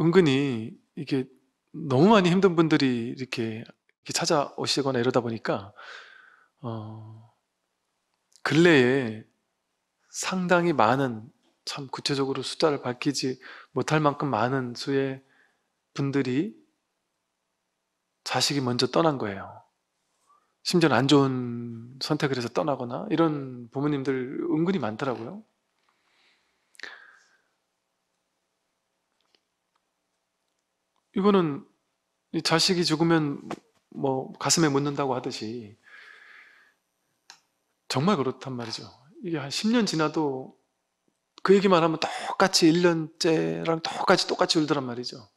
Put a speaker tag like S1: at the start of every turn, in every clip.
S1: 은근히 이게 너무 많이 힘든 분들이 이렇게, 찾아오시거나 이러다 보니까 어, 근래에 상당히 많은 참 구체적으로 숫자를 밝히지 못할 만큼 많은 수의 분들이 자식이 먼저 떠난 거예요. 심지어는 안 좋은 선택을 해서 떠나거나 이런 부모님들 은근히 많더라고요. 이거는 자식이 죽으면 뭐 가슴에 묻는다고 하듯이 정말 그렇단 말이죠. 이게 한 10년 지나도 그 얘기만 하면 똑같이 1년째랑 똑같이 똑같이 울더란 말이죠.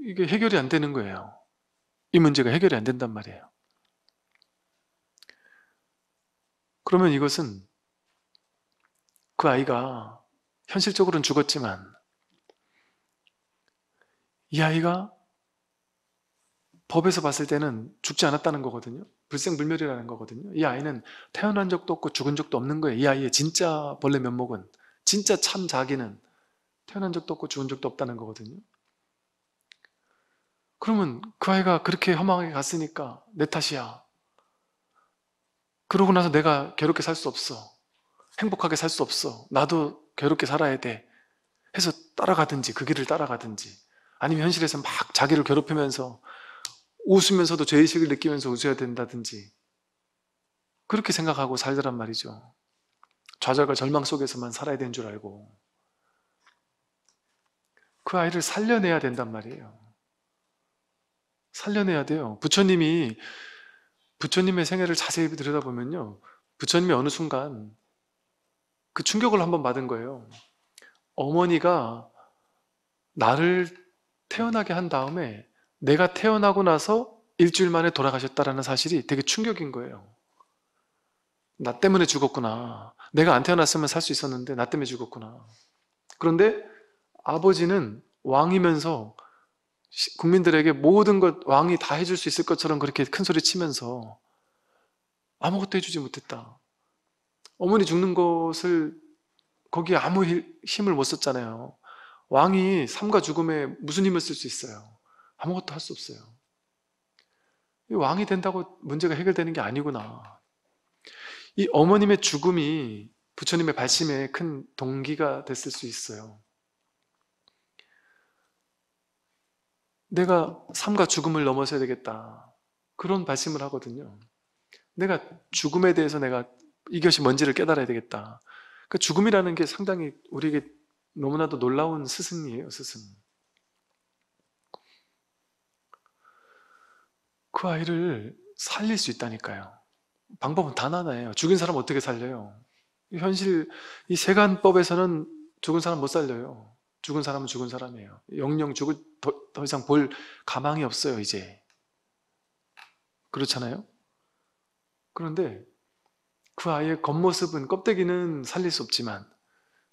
S1: 이게 해결이 안 되는 거예요. 이 문제가 해결이 안 된단 말이에요. 그러면 이것은 그 아이가 현실적으로는 죽었지만 이 아이가 법에서 봤을 때는 죽지 않았다는 거거든요. 불생불멸이라는 거거든요. 이 아이는 태어난 적도 없고 죽은 적도 없는 거예요. 이 아이의 진짜 벌레 면목은 진짜 참 자기는 태어난 적도 없고 죽은 적도 없다는 거거든요. 그러면 그 아이가 그렇게 허망하게 갔으니까 내 탓이야. 그러고 나서 내가 괴롭게 살 수 없어. 행복하게 살 수 없어. 나도 괴롭게 살아야 돼. 해서 따라가든지 그 길을 따라가든지 아니면 현실에서 막 자기를 괴롭히면서 웃으면서도 죄의식을 느끼면서 웃어야 된다든지 그렇게 생각하고 살더란 말이죠. 좌절과 절망 속에서만 살아야 되는 줄 알고 그 아이를 살려내야 된단 말이에요. 살려내야 돼요. 부처님이 부처님의 생애를 자세히 들여다보면요. 부처님이 어느 순간 그 충격을 한번 받은 거예요. 어머니가 나를 태어나게 한 다음에 내가 태어나고 나서 일주일 만에 돌아가셨다라는 사실이 되게 충격인 거예요. 나 때문에 죽었구나. 내가 안 태어났으면 살 수 있었는데 나 때문에 죽었구나. 그런데 아버지는 왕이면서 국민들에게 모든 것 왕이 다 해줄 수 있을 것처럼 그렇게 큰 소리 치면서 아무것도 해주지 못했다. 어머니 죽는 것을 거기에 아무 힘을 못 썼잖아요. 왕이 삶과 죽음에 무슨 힘을 쓸 수 있어요? 아무것도 할 수 없어요. 왕이 된다고 문제가 해결되는 게 아니구나. 이 어머님의 죽음이 부처님의 발심에 큰 동기가 됐을 수 있어요. 내가 삶과 죽음을 넘어서야 되겠다. 그런 발심을 하거든요. 내가 죽음에 대해서 내가 이것이 뭔지를 깨달아야 되겠다. 그 죽음이라는 게 상당히 우리에게 너무나도 놀라운 스승이에요, 스승. 그 아이를 살릴 수 있다니까요. 방법은 단 하나예요. 죽은 사람 어떻게 살려요? 현실, 이 세간법에서는 죽은 사람 못 살려요. 죽은 사람은 죽은 사람이에요. 영영 죽을 더, 더 이상 볼 가망이 없어요, 이제. 그렇잖아요? 그런데 그 아이의 겉모습은 껍데기는 살릴 수 없지만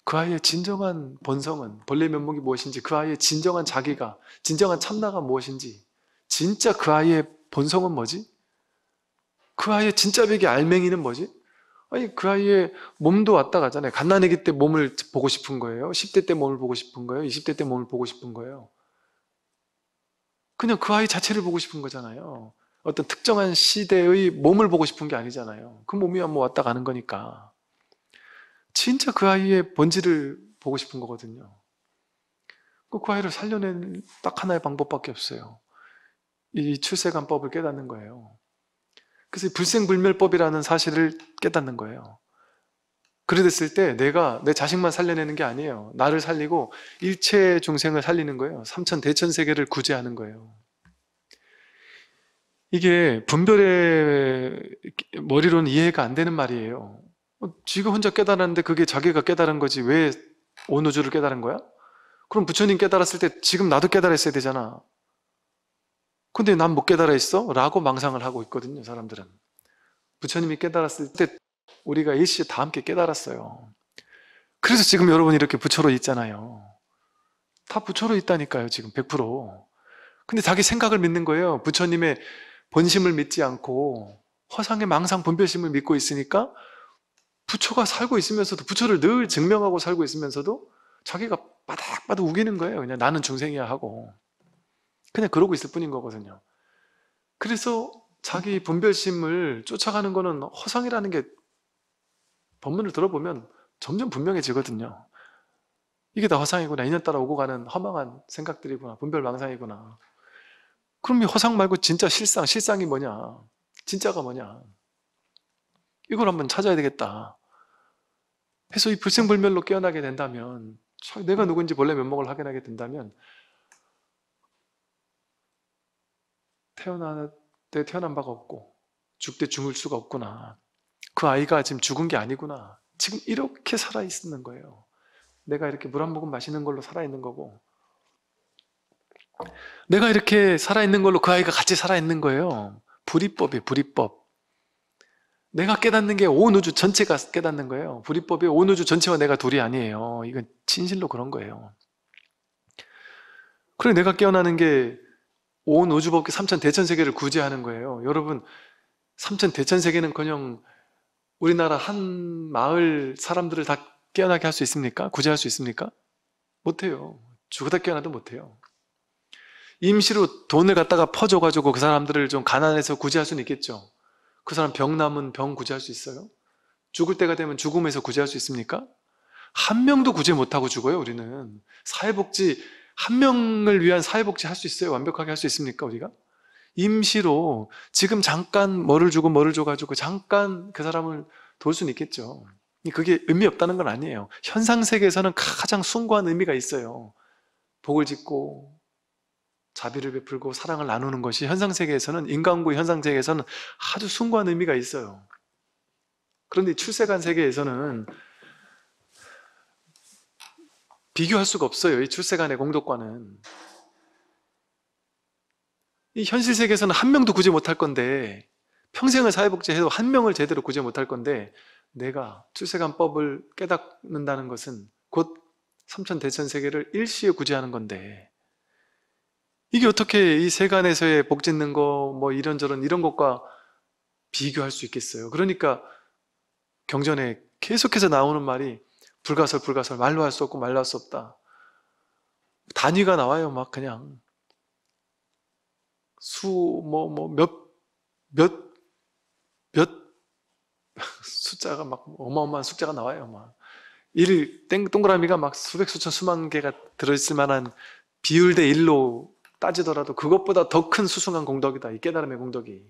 S1: 그 아이의 진정한 본성은 본래 면목이 무엇인지 그 아이의 진정한 자기가 진정한 참나가 무엇인지 진짜 그 아이의 본성은 뭐지? 그 아이의 진짜 배기 알맹이는 뭐지? 아니 그 아이의 몸도 왔다 가잖아요 갓난아기 때 몸을 보고 싶은 거예요 10대 때 몸을 보고 싶은 거예요 20대 때 몸을 보고 싶은 거예요 그냥 그 아이 자체를 보고 싶은 거잖아요 어떤 특정한 시대의 몸을 보고 싶은 게 아니잖아요 그 몸이 한 왔다 가는 거니까 진짜 그 아이의 본질을 보고 싶은 거거든요. 그 아이를 살려낸 딱 하나의 방법밖에 없어요. 이 출세관법을 깨닫는 거예요. 그래서 불생불멸법이라는 사실을 깨닫는 거예요. 그랬을 때 내가 내 자식만 살려내는 게 아니에요. 나를 살리고 일체 중생을 살리는 거예요. 삼천 대천 세계를 구제하는 거예요. 이게 분별의 머리로는 이해가 안 되는 말이에요. 어, 지가 혼자 깨달았는데 그게 자기가 깨달은 거지 왜 온 우주를 깨달은 거야? 그럼 부처님 깨달았을 때 지금 나도 깨달았어야 되잖아. 근데 난 못 깨달아 있어? 라고 망상을 하고 있거든요, 사람들은. 부처님이 깨달았을 때 우리가 일시에 다 함께 깨달았어요. 그래서 지금 여러분 이렇게 이 부처로 있잖아요. 다 부처로 있다니까요, 지금 100%. 근데 자기 생각을 믿는 거예요. 부처님의 본심을 믿지 않고 허상의 망상 분별심을 믿고 있으니까 부처가 살고 있으면서도 부처를 늘 증명하고 살고 있으면서도 자기가 바닥바닥 우기는 거예요. 그냥 나는 중생이야 하고 그냥 그러고 있을 뿐인 거거든요. 그래서 자기 분별심을 쫓아가는 거는 허상이라는 게 법문을 들어보면 점점 분명해지거든요. 이게 다 허상이구나. 인연따라 오고 가는 허망한 생각들이구나. 분별망상이구나. 그럼 이 허상 말고 진짜 실상, 실상이 뭐냐? 진짜가 뭐냐? 이걸 한번 찾아야 되겠다. 해서 이 불생불멸로 깨어나게 된다면 내가 누군지 본래 면목을 확인하게 된다면 태어날 때 태어난 바가 없고 죽 때 죽을 수가 없구나 그 아이가 지금 죽은 게 아니구나 지금 이렇게 살아있는 거예요 내가 이렇게 물 한 모금 마시는 걸로 살아있는 거고 내가 이렇게 살아있는 걸로 그 아이가 같이 살아있는 거예요 불이법이에요 불이법 내가 깨닫는 게 온 우주 전체가 깨닫는 거예요. 불이법이 온 우주 전체와 내가 둘이 아니에요. 이건 진실로 그런 거예요. 그리고 내가 깨어나는 게 온 우주법계 삼천 대천세계를 구제하는 거예요. 여러분 삼천 대천세계는 그냥 우리나라 한 마을 사람들을 다 깨어나게 할 수 있습니까? 구제할 수 있습니까? 못해요. 죽어다 깨어나도 못해요. 임시로 돈을 갖다가 퍼줘가지고 그 사람들을 좀 가난해서 구제할 수는 있겠죠. 그 사람 병 남은 병 구제할 수 있어요? 죽을 때가 되면 죽음에서 구제할 수 있습니까? 한 명도 구제 못하고 죽어요, 우리는. 사회복지, 한 명을 위한 사회복지 할 수 있어요? 완벽하게 할 수 있습니까, 우리가? 임시로 지금 잠깐 뭐를 주고 뭐를 줘가지고 잠깐 그 사람을 돌 수는 있겠죠. 그게 의미 없다는 건 아니에요. 현상 세계에서는 가장 숭고한 의미가 있어요. 복을 짓고 자비를 베풀고 사랑을 나누는 것이 현상 세계에서는 인간구의 현상 세계에서는 아주 숭고한 의미가 있어요. 그런데 출세간 세계에서는 비교할 수가 없어요. 이 출세간의 공덕과는 이 현실 세계에서는 한 명도 구제 못할 건데 평생을 사회복지해도 한 명을 제대로 구제 못할 건데 내가 출세간법을 깨닫는다는 것은 곧 삼천 대천 세계를 일시에 구제하는 건데 이게 어떻게 이 세간에서의 복 짓는 거, 뭐 이런저런 이런 것과 비교할 수 있겠어요. 그러니까 경전에 계속해서 나오는 말이 불가설, 불가설, 말로 할 수 없고 말로 할 수 없다. 단위가 나와요, 막 그냥. 수, 뭐, 뭐, 몇, 몇, 몇, 숫자가 막 어마어마한 숫자가 나와요, 막. 일, 땡, 동그라미가 막 수백, 수천, 수만 개가 들어있을 만한 비율 대일로 따지더라도 그것보다 더 큰 수승한 공덕이다. 이 깨달음의 공덕이.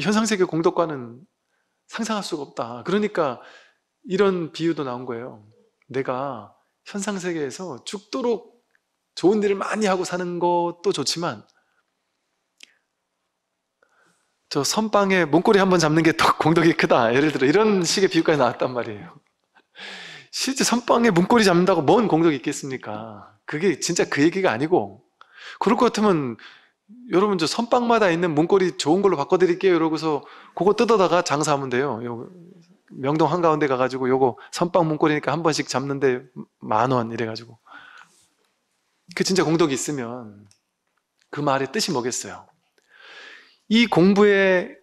S1: 현상세계 공덕과는 상상할 수가 없다. 그러니까 이런 비유도 나온 거예요. 내가 현상세계에서 죽도록 좋은 일을 많이 하고 사는 것도 좋지만 저 선빵에 문고리 한번 잡는 게 더 공덕이 크다. 예를 들어 이런 식의 비유까지 나왔단 말이에요. 실제 선빵에 문고리 잡는다고 뭔 공덕이 있겠습니까? 그게 진짜 그 얘기가 아니고 그럴 것 같으면 여러분 저 선빵마다 있는 문고리 좋은 걸로 바꿔드릴게요 이러고서 그거 뜯어다가 장사하면 돼요 요 명동 한가운데 가가지고 요거 선빵 문고리니까 한 번씩 잡는데 만 원 이래가지고 그 진짜 공덕이 있으면 그 말의 뜻이 뭐겠어요 이 공부에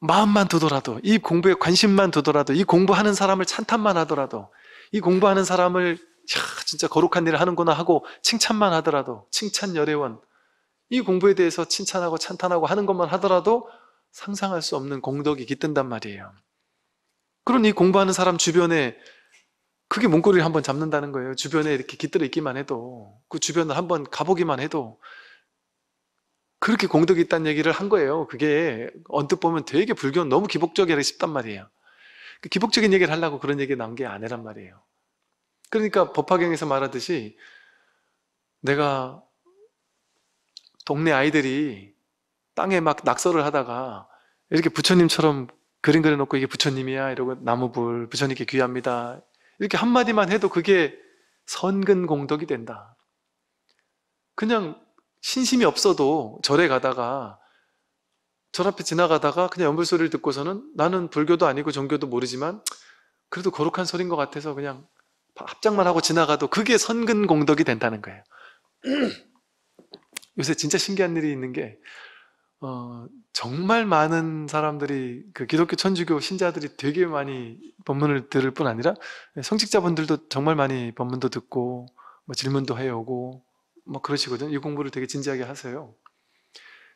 S1: 마음만 두더라도 이 공부에 관심만 두더라도 이 공부하는 사람을 찬탄만 하더라도 이 공부하는 사람을 야, 진짜 거룩한 일을 하는구나 하고 칭찬만 하더라도 칭찬 열애원 이 공부에 대해서 칭찬하고 찬탄하고 하는 것만 하더라도 상상할 수 없는 공덕이 깃든단 말이에요. 그런 이 공부하는 사람 주변에 그게 문고리를 한번 잡는다는 거예요. 주변에 이렇게 깃들어 있기만 해도 그 주변을 한번 가보기만 해도 그렇게 공덕이 있다는 얘기를 한 거예요. 그게 언뜻 보면 되게 불교는 너무 기복적이라 싶단 말이에요. 그 기복적인 얘기를 하려고 그런 얘기 나온 게 아니란 말이에요. 그러니까 법화경에서 말하듯이 내가 동네 아이들이 땅에 막 낙서를 하다가 이렇게 부처님처럼 그림 그려놓고 이게 부처님이야 이러고 나무불 부처님께 귀합니다 이렇게 한마디만 해도 그게 선근 공덕이 된다 그냥 신심이 없어도 절에 가다가 절 앞에 지나가다가 그냥 연불 소리를 듣고서는 나는 불교도 아니고 종교도 모르지만 그래도 거룩한 소리인 것 같아서 그냥 합장만 하고 지나가도 그게 선근 공덕이 된다는 거예요. 요새 진짜 신기한 일이 있는 게 어, 정말 많은 사람들이 그 기독교 천주교 신자들이 되게 많이 법문을 들을 뿐 아니라 성직자분들도 정말 많이 법문도 듣고 뭐 질문도 해오고 뭐 그러시거든요. 이 공부를 되게 진지하게 하세요.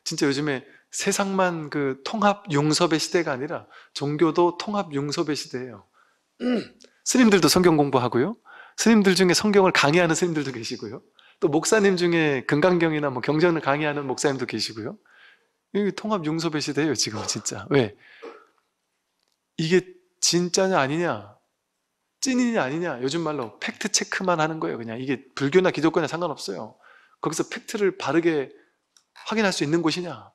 S1: 진짜 요즘에 세상만 그 통합 용섭의 시대가 아니라 종교도 통합 용섭의 시대예요. 스님들도 성경 공부하고요. 스님들 중에 성경을 강의하는 스님들도 계시고요. 또 목사님 중에 금강경이나 뭐 경전을 강의하는 목사님도 계시고요. 이게 통합 융섭의 시대예요, 지금 진짜. 왜? 이게 진짜냐 아니냐? 찐이냐 아니냐? 요즘 말로 팩트 체크만 하는 거예요, 그냥. 이게 불교나 기독교나 상관없어요. 거기서 팩트를 바르게 확인할 수 있는 곳이냐?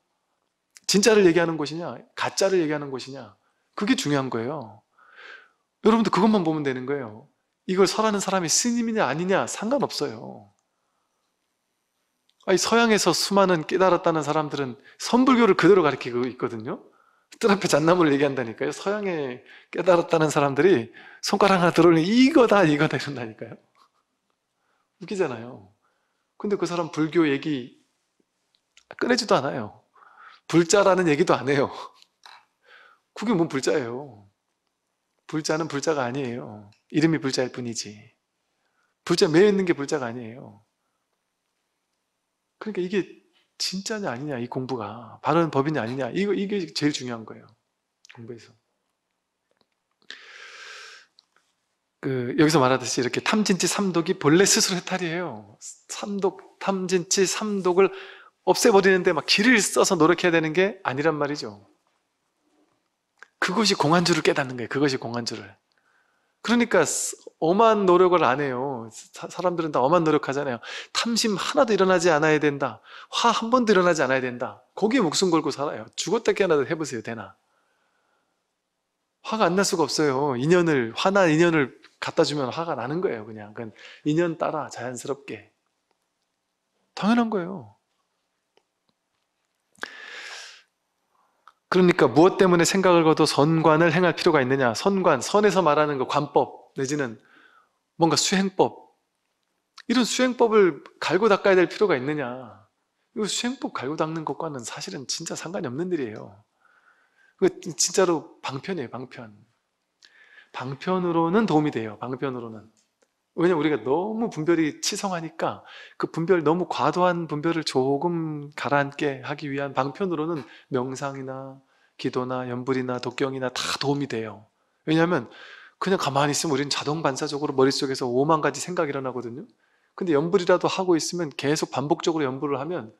S1: 진짜를 얘기하는 곳이냐? 가짜를 얘기하는 곳이냐? 그게 중요한 거예요. 여러분들 그것만 보면 되는 거예요. 이걸 설하는 사람이 스님이냐 아니냐 상관없어요. 아니 서양에서 수많은 깨달았다는 사람들은 선불교를 그대로 가르치고 있거든요. 뜰 앞에 잔나무를 얘기한다니까요. 서양에 깨달았다는 사람들이 손가락 하나 들어오리 이거다 이거다 이런다니까요. 웃기잖아요. 근데 그 사람 불교 얘기 꺼내지도 않아요. 불자라는 얘기도 안 해요. 그게 뭔 불자예요. 불자는 불자가 아니에요. 이름이 불자일 뿐이지. 불자 매여 있는 게 불자가 아니에요. 그러니까 이게 진짜냐 아니냐 이 공부가 바른 법이냐 아니냐 이거 이게 제일 중요한 거예요. 공부에서. 그 여기서 말하듯이 이렇게 탐진치 삼독이 본래 스스로 해탈이에요. 삼독 탐진치 삼독을 없애버리는데 막 길을 써서 노력해야 되는 게 아니란 말이죠. 그것이 공안주를 깨닫는 거예요. 그것이 공안주를 그러니까 엄한 노력을 안 해요. 사람들은 다 엄한 노력하잖아요. 탐심 하나도 일어나지 않아야 된다. 화 한 번도 일어나지 않아야 된다. 거기에 목숨 걸고 살아요. 죽었다 깨어나도 해보세요. 되나? 화가 안 날 수가 없어요. 인연을 화난 인연을 갖다 주면 화가 나는 거예요. 그냥 그건 인연 따라 자연스럽게 당연한 거예요. 그러니까 무엇 때문에 생각을 거둬 선관을 행할 필요가 있느냐? 선관, 선에서 말하는 그 관법 내지는 뭔가 수행법 이런 수행법을 갈고 닦아야 될 필요가 있느냐? 이거 수행법 갈고 닦는 것과는 사실은 진짜 상관이 없는 일이에요. 그 진짜로 방편이에요, 방편. 방편으로는 도움이 돼요, 방편으로는. 왜냐면 우리가 너무 분별이 치성하니까 그 분별, 너무 과도한 분별을 조금 가라앉게 하기 위한 방편으로는 명상이나 기도나 연불이나 독경이나 다 도움이 돼요. 왜냐하면 그냥 가만히 있으면 우리는 자동 반사적으로 머릿속에서 오만 가지 생각이 일어나거든요. 근데 연불이라도 하고 있으면 계속 반복적으로 연불을 하면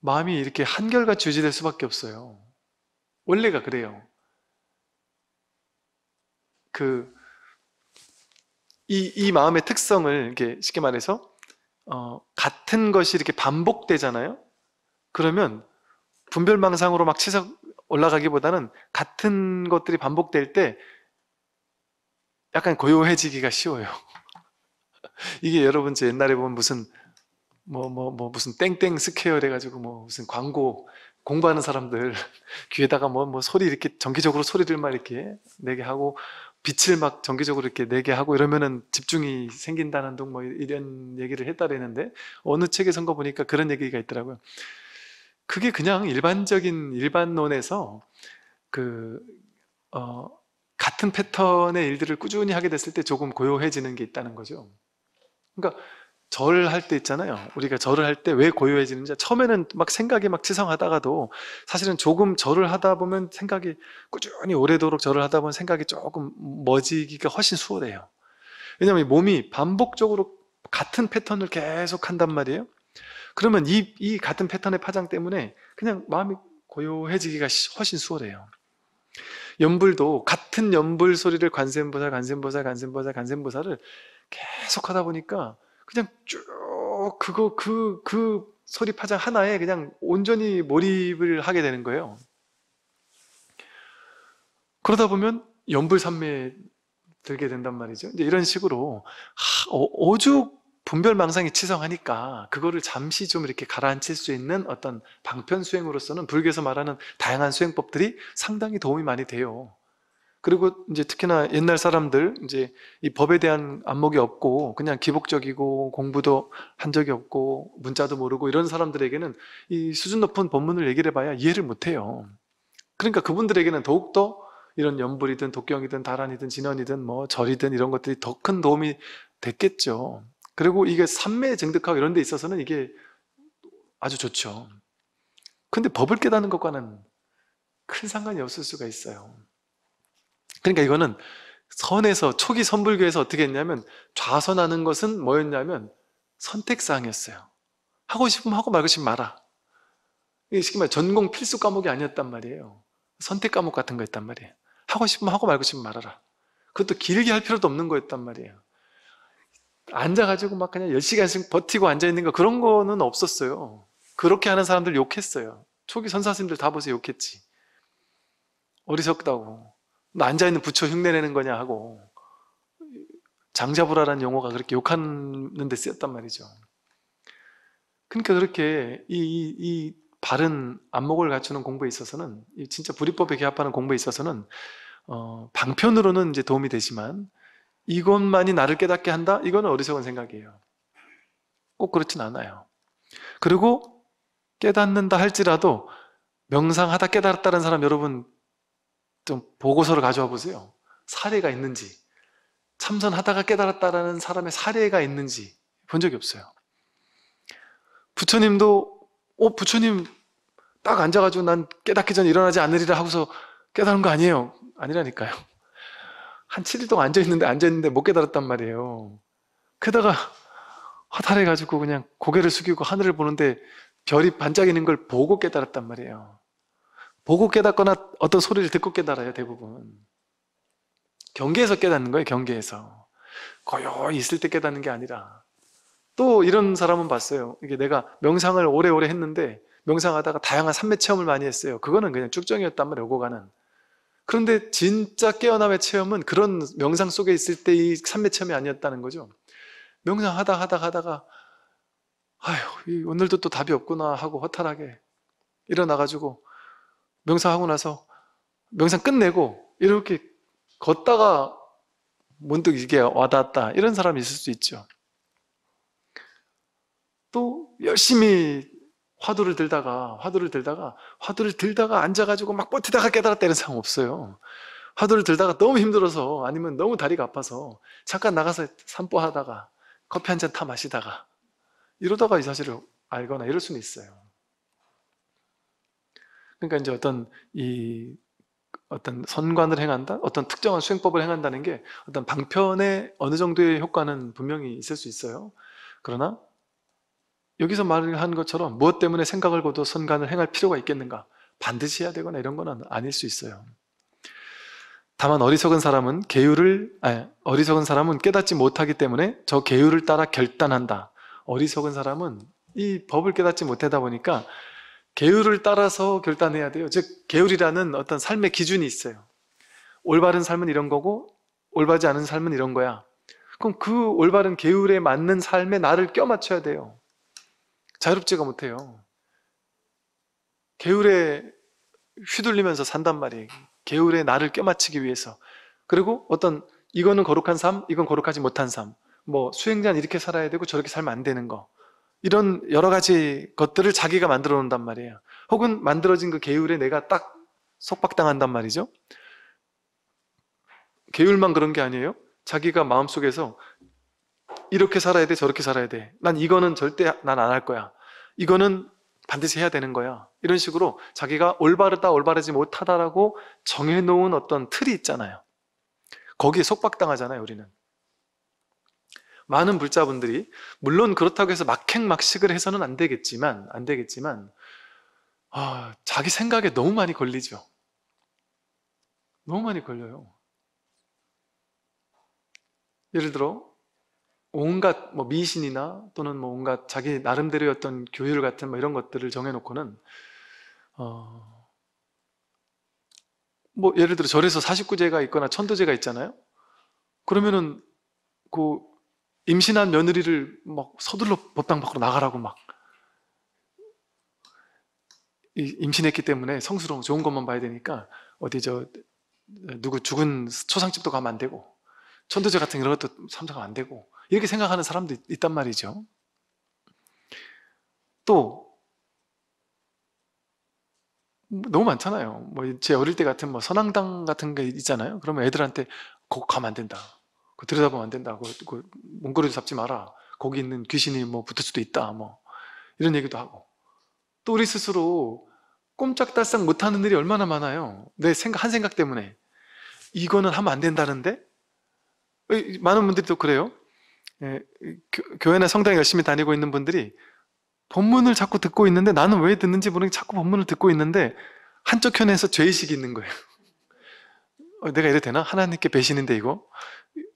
S1: 마음이 이렇게 한결같이 유지될 수밖에 없어요. 원래가 그래요. 그 이, 이 마음의 특성을 이렇게 쉽게 말해서 어, 같은 것이 이렇게 반복되잖아요. 그러면 분별망상으로 막 치석 올라가기보다는 같은 것들이 반복될 때 약간 고요해지기가 쉬워요. 이게 여러분 제 옛날에 보면 무슨 뭐뭐뭐 뭐, 뭐 무슨 땡땡 스퀘어 해가지고 뭐 무슨 광고 공부하는 사람들 귀에다가 뭐뭐 뭐 소리 이렇게 정기적으로 소리들만 이렇게 내게 하고 빛을 막 정기적으로 이렇게 내게 하고 이러면은 집중이 생긴다는 등 뭐 이런 얘기를 했다그랬는데 어느 책에선 거 보니까 그런 얘기가 있더라고요. 그게 그냥 일반적인 일반론에서 그 어, 같은 패턴의 일들을 꾸준히 하게 됐을 때 조금 고요해지는 게 있다는 거죠. 그러니까 절을 할 때 있잖아요. 우리가 절을 할 때 왜 고요해지는지 처음에는 막 생각이 막 치성하다가도 사실은 조금 절을 하다 보면 생각이 꾸준히 오래도록 절을 하다 보면 생각이 조금 머지기가 훨씬 수월해요. 왜냐하면 몸이 반복적으로 같은 패턴을 계속 한단 말이에요. 그러면 이, 이 같은 패턴의 파장 때문에 그냥 마음이 고요해지기가 훨씬 수월해요. 연불도 같은 연불 소리를 관세음보살, 관세음보살, 관세음보살, 관세음보살을 계속 하다 보니까 그냥 쭉 그거 그그 그 소리 그 파장 하나에 그냥 온전히 몰입을 하게 되는 거예요. 그러다 보면 연불산매 들게 된단 말이죠. 이제 이런 식으로 하, 어, 오죽 분별망상이 치성하니까 그거를 잠시 좀 이렇게 가라앉힐 수 있는 어떤 방편 수행으로서는 불교에서 말하는 다양한 수행법들이 상당히 도움이 많이 돼요. 그리고 이제 특히나 옛날 사람들 이제 이 법에 대한 안목이 없고 그냥 기복적이고 공부도 한 적이 없고 문자도 모르고 이런 사람들에게는 이 수준 높은 법문을 얘기를 해봐야 이해를 못해요. 그러니까 그분들에게는 더욱더 이런 연불이든 독경이든 다란이든 진언이든 뭐 절이든 이런 것들이 더 큰 도움이 됐겠죠. 그리고 이게 삼매 증득하고 이런 데 있어서는 이게 아주 좋죠. 근데 법을 깨닫는 것과는 큰 상관이 없을 수가 있어요. 그러니까 이거는 선에서 초기 선불교에서 어떻게 했냐면 좌선하는 것은 뭐였냐면 선택사항이었어요. 하고 싶으면 하고 말고 싶으면 마라. 이게 쉽게 말해 전공 필수 과목이 아니었단 말이에요. 선택 과목 같은 거였단 말이에요. 하고 싶으면 하고 말고 싶으면 말아라. 그것도 길게 할 필요도 없는 거였단 말이에요. 앉아가지고 막 그냥 10시간씩 버티고 앉아있는 거 그런 거는 없었어요. 그렇게 하는 사람들 욕했어요. 초기 선사님들 다 보세요. 욕했지. 어리석다고. 앉아있는 부처 흉내내는 거냐 하고 장자부라라는 용어가 그렇게 욕하는 데 쓰였단 말이죠. 그러니까 그렇게 이, 이, 이 바른 안목을 갖추는 공부에 있어서는 진짜 불이법에 개합하는 공부에 있어서는 어, 방편으로는 이제 도움이 되지만 이것만이 나를 깨닫게 한다? 이거는 어리석은 생각이에요. 꼭 그렇진 않아요. 그리고 깨닫는다 할지라도 명상하다 깨달았다는 사람 여러분 좀 보고서를 가져와 보세요. 사례가 있는지 참선하다가 깨달았다라는 사람의 사례가 있는지 본 적이 없어요. 부처님도 어 부처님 딱 앉아가지고 난 깨닫기 전에 일어나지 않으리라 하고서 깨달은 거 아니에요. 아니라니까요. 한 7일 동안 앉아있는데 앉아있는데 못 깨달았단 말이에요. 그러다가 허탈해가지고 그냥 고개를 숙이고 하늘을 보는데 별이 반짝이는 걸 보고 깨달았단 말이에요. 보고 깨닫거나 어떤 소리를 듣고 깨달아요 대부분 경계에서 깨닫는 거예요 경계에서 고요히 있을 때 깨닫는 게 아니라 또 이런 사람은 봤어요 이게 내가 명상을 오래오래 했는데 명상하다가 다양한 삼매 체험을 많이 했어요 그거는 그냥 쭉정이었단 말이에요 오고 가는 그런데 진짜 깨어남의 체험은 그런 명상 속에 있을 때 이 삼매 체험이 아니었다는 거죠 명상하다 하다 하다가 아휴 오늘도 또 답이 없구나 하고 허탈하게 일어나가지고 명상하고 나서 명상 끝내고 이렇게 걷다가 문득 이게 와닿았다 이런 사람이 있을 수 있죠. 또 열심히 화두를 들다가 화두를 들다가 화두를 들다가 앉아가지고 막 버티다가 깨달았다 이런 사람 없어요. 화두를 들다가 너무 힘들어서 아니면 너무 다리가 아파서 잠깐 나가서 산보하다가 커피 한잔 타 마시다가 이러다가 이 사실을 알거나 이럴 수는 있어요. 그러니까 이제 어떤 이 어떤 선관을 행한다, 어떤 특정한 수행법을 행한다는 게 어떤 방편에 어느 정도의 효과는 분명히 있을 수 있어요. 그러나 여기서 말을 한 것처럼 무엇 때문에 생각을 고도 선관을 행할 필요가 있겠는가? 반드시 해야 되거나 이런 건 아닐 수 있어요. 다만 어리석은 사람은 계율을 아니, 어리석은 사람은 깨닫지 못하기 때문에 저 계율을 따라 결단한다. 어리석은 사람은 이 법을 깨닫지 못하다 보니까 계율을 따라서 결단해야 돼요. 즉, 계율이라는 어떤 삶의 기준이 있어요. 올바른 삶은 이런 거고, 올바지 않은 삶은 이런 거야. 그럼 그 올바른 계율에 맞는 삶에 나를 껴맞춰야 돼요. 자유롭지가 못해요. 계율에 휘둘리면서 산단 말이에요. 계율에 나를 껴맞추기 위해서. 그리고 어떤 이거는 거룩한 삶, 이건 거룩하지 못한 삶. 뭐 수행자는 이렇게 살아야 되고 저렇게 살면 안 되는 거. 이런 여러 가지 것들을 자기가 만들어 놓는단 말이에요. 혹은 만들어진 그 계율에 내가 딱 속박당한단 말이죠. 계율만 그런 게 아니에요. 자기가 마음속에서 이렇게 살아야 돼, 저렇게 살아야 돼. 난 이거는 절대 난 안 할 거야. 이거는 반드시 해야 되는 거야. 이런 식으로 자기가 올바르다, 올바르지 못하다라고 정해놓은 어떤 틀이 있잖아요. 거기에 속박당하잖아요, 우리는. 많은 불자분들이 물론 그렇다고 해서 막행막식을 해서는 안 되겠지만 안 되겠지만 아, 자기 생각에 너무 많이 걸리죠. 너무 많이 걸려요. 예를 들어 온갖 뭐 미신이나 또는 뭐 온갖 자기 나름대로의 어떤 교율 같은 뭐 이런 것들을 정해놓고는 어뭐 예를 들어 절에서 49제가 있거나 천도제가 있잖아요. 그러면은 그 임신한 며느리를 막 서둘러 법당 밖으로 나가라고 막 임신했기 때문에 성스러운 좋은 것만 봐야 되니까 어디 저 누구 죽은 초상집도 가면 안 되고 천도제 같은 이런 것도 참석 하면안 되고 이렇게 생각하는 사람도 있단 말이죠. 또 너무 많잖아요. 뭐 제 어릴 때 같은 뭐 선앙당 같은 게 있잖아요. 그러면 애들한테 거 가면 안 된다. 그 들여다보면 안 된다. 그, 문고리도 그 잡지 마라. 거기 있는 귀신이 뭐 붙을 수도 있다. 뭐 이런 얘기도 하고 또 우리 스스로 꼼짝달싹 못하는 일이 얼마나 많아요. 내 생각 한 생각 때문에 이거는 하면 안 된다는데 많은 분들이 또 그래요. 예, 교회나 성당에 열심히 다니고 있는 분들이 본문을 자꾸 듣고 있는데 나는 왜 듣는지 모르게 자꾸 본문을 듣고 있는데 한쪽 편에서 죄의식이 있는 거예요. 어, 내가 이래 되나? 하나님께 배신인데 이거?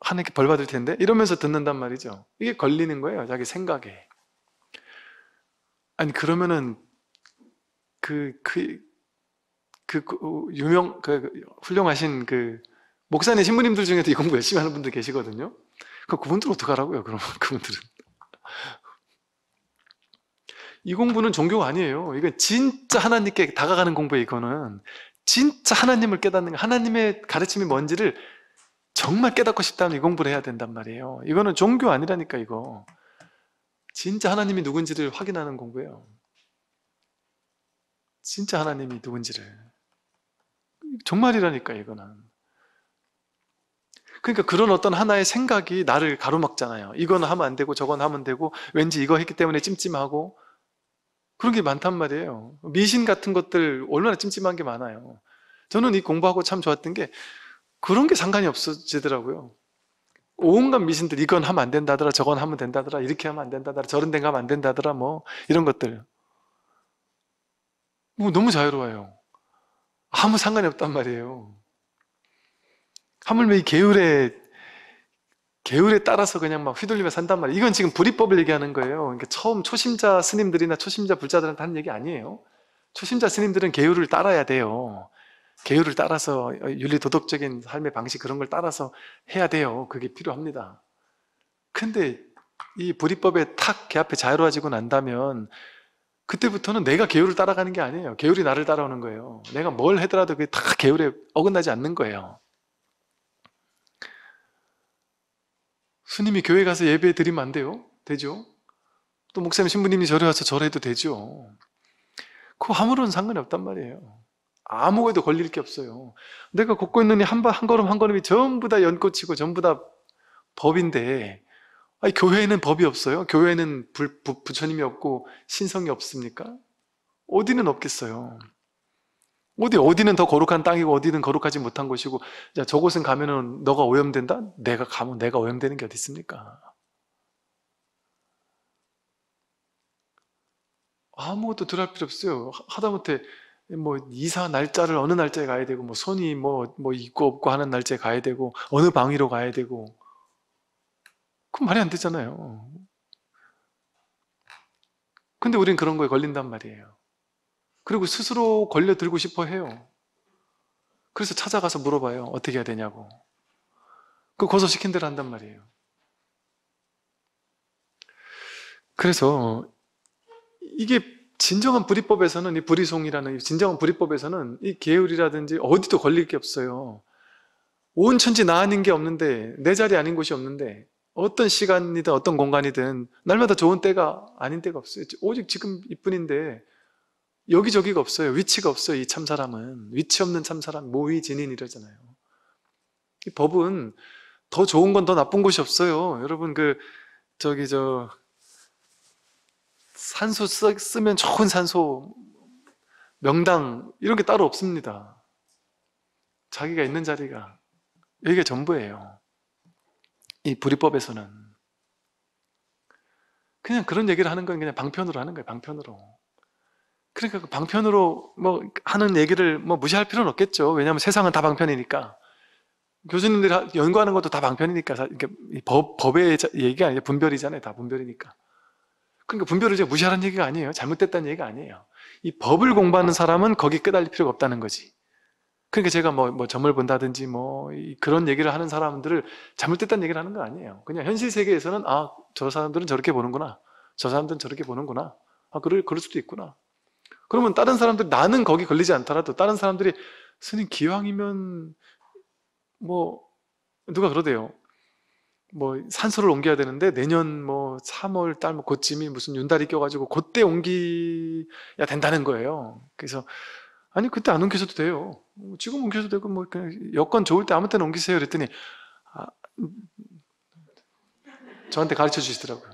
S1: 하나님께 벌 받을 텐데 이러면서 듣는단 말이죠. 이게 걸리는 거예요. 자기 생각에. 아니 그러면은 그 그 그, 그, 그, 그 어, 유명 그, 그 훌륭하신 그 목사님 신부님들 중에도 이 공부 열심히 하는 분들 계시거든요. 그 그분들 어떡하라고요? 그러면 그분들은 이 공부는 종교가 아니에요. 이건 진짜 하나님께 다가가는 공부예요. 이거는 진짜 하나님을 깨닫는 거, 하나님의 가르침이 뭔지를 정말 깨닫고 싶다면 이 공부를 해야 된단 말이에요. 이거는 종교 아니라니까 이거. 진짜 하나님이 누군지를 확인하는 공부예요. 진짜 하나님이 누군지를. 정말이라니까 이거는. 그러니까 그런 어떤 하나의 생각이 나를 가로막잖아요. 이건 하면 안 되고 저건 하면 되고 왠지 이거 했기 때문에 찜찜하고 그런 게 많단 말이에요. 미신 같은 것들 얼마나 찜찜한 게 많아요. 저는 이 공부하고 참 좋았던 게 그런 게 상관이 없어지더라고요. 온갖 미신들, 이건 하면 안 된다더라, 저건 하면 된다더라, 이렇게 하면 안 된다더라, 저런 데 가면 안 된다더라, 뭐, 이런 것들. 뭐, 너무 자유로워요. 아무 상관이 없단 말이에요. 하물며 이 계율에, 계율에 따라서 그냥 막 휘둘리며 산단 말이에요. 이건 지금 불이법을 얘기하는 거예요. 그러니까 처음 초심자 스님들이나 초심자 불자들한테 하는 얘기 아니에요. 초심자 스님들은 계율을 따라야 돼요. 계율을 따라서 어, 윤리 도덕적인 삶의 방식 그런 걸 따라서 해야 돼요. 그게 필요합니다. 근데 이 불이법에 탁개 앞에 자유로워지고 난다면 그때부터는 내가 계율을 따라가는 게 아니에요. 계율이 나를 따라오는 거예요. 내가 뭘하더라도 그게 다 계율에 어긋나지 않는 거예요. 스님이 교회 가서 예배 드리면 안 돼요? 되죠? 또 목사님 신부님이 절에 와서 절해도 되죠. 그거 아무런 상관이 없단 말이에요. 아무것도 걸릴 게 없어요. 내가 걷고 있는 한, 한 걸음 한 걸음이 전부 다 연꽃이고 전부 다 법인데 아니, 교회에는 법이 없어요? 교회에는 불, 부, 부처님이 없고 신성이 없습니까? 어디는 없겠어요. 어디 어디는 더 거룩한 땅이고 어디는 거룩하지 못한 곳이고 야, 저곳은 가면은 너가 오염된다? 내가 가면 내가 오염되는 게 어디 있습니까? 아무것도 들어갈 필요 없어요. 하다못해 뭐 이사 날짜를 어느 날짜에 가야 되고 뭐 손이 뭐뭐 뭐 있고 없고 하는 날짜에 가야 되고 어느 방위로 가야 되고 그건 말이 안 되잖아요. 근데 우린 그런 거에 걸린단 말이에요. 그리고 스스로 걸려들고 싶어 해요. 그래서 찾아가서 물어봐요. 어떻게 해야 되냐고. 그 거서 시킨 대로 한단 말이에요. 그래서 이게 진정한 불이법에서는 이 불이송이라는 진정한 불이법에서는 이 계율이라든지 어디도 걸릴 게 없어요. 온 천지 나 아닌 게 없는데 내 자리 아닌 곳이 없는데 어떤 시간이든 어떤 공간이든 날마다 좋은 때가 아닌 때가 없어요. 오직 지금 이뿐인데 여기저기가 없어요. 위치가 없어요. 이 참사람은 위치 없는 참사람 모의진인이러잖아요이 법은 더 좋은 건 더 나쁜 곳이 없어요. 여러분 그 저기 저 산소 쓰면 좋은 산소, 명당 이런 게 따로 없습니다. 자기가 있는 자리가 여기가 전부예요. 이 불이법에서는 그냥 그런 얘기를 하는 건 그냥 방편으로 하는 거예요. 방편으로. 그러니까 그 방편으로 뭐 하는 얘기를 뭐 무시할 필요는 없겠죠. 왜냐하면 세상은 다 방편이니까. 교수님들이 연구하는 것도 다 방편이니까 이게 법, 법의 얘기가 아니라 분별이잖아요. 다 분별이니까. 그러니까 분별을 제가 무시하는 얘기가 아니에요. 잘못됐다는 얘기가 아니에요. 이 법을 공부하는 사람은 거기 끄달릴 필요가 없다는 거지. 그러니까 제가 뭐, 뭐 점을 본다든지 뭐 그런 얘기를 하는 사람들을 잘못됐다는 얘기를 하는 거 아니에요. 그냥 현실 세계에서는 아, 저 사람들은 저렇게 보는구나. 저 사람들은 저렇게 보는구나. 아, 그럴, 그럴 수도 있구나. 그러면 다른 사람들, 나는 거기 걸리지 않더라도 다른 사람들이 스님 기왕이면 뭐 누가 그러대요. 뭐 산소를 옮겨야 되는데 내년 뭐 3월 달뭐 그쯤이 무슨 윤달이 껴가지고 그때 옮기야 된다는 거예요. 그래서 아니 그때 안옮겨도 돼요. 지금 옮겨도 되고 뭐 그냥 여건 좋을 때 아무 때나 옮기세요. 그랬더니 아, 저한테 가르쳐 주시더라고요.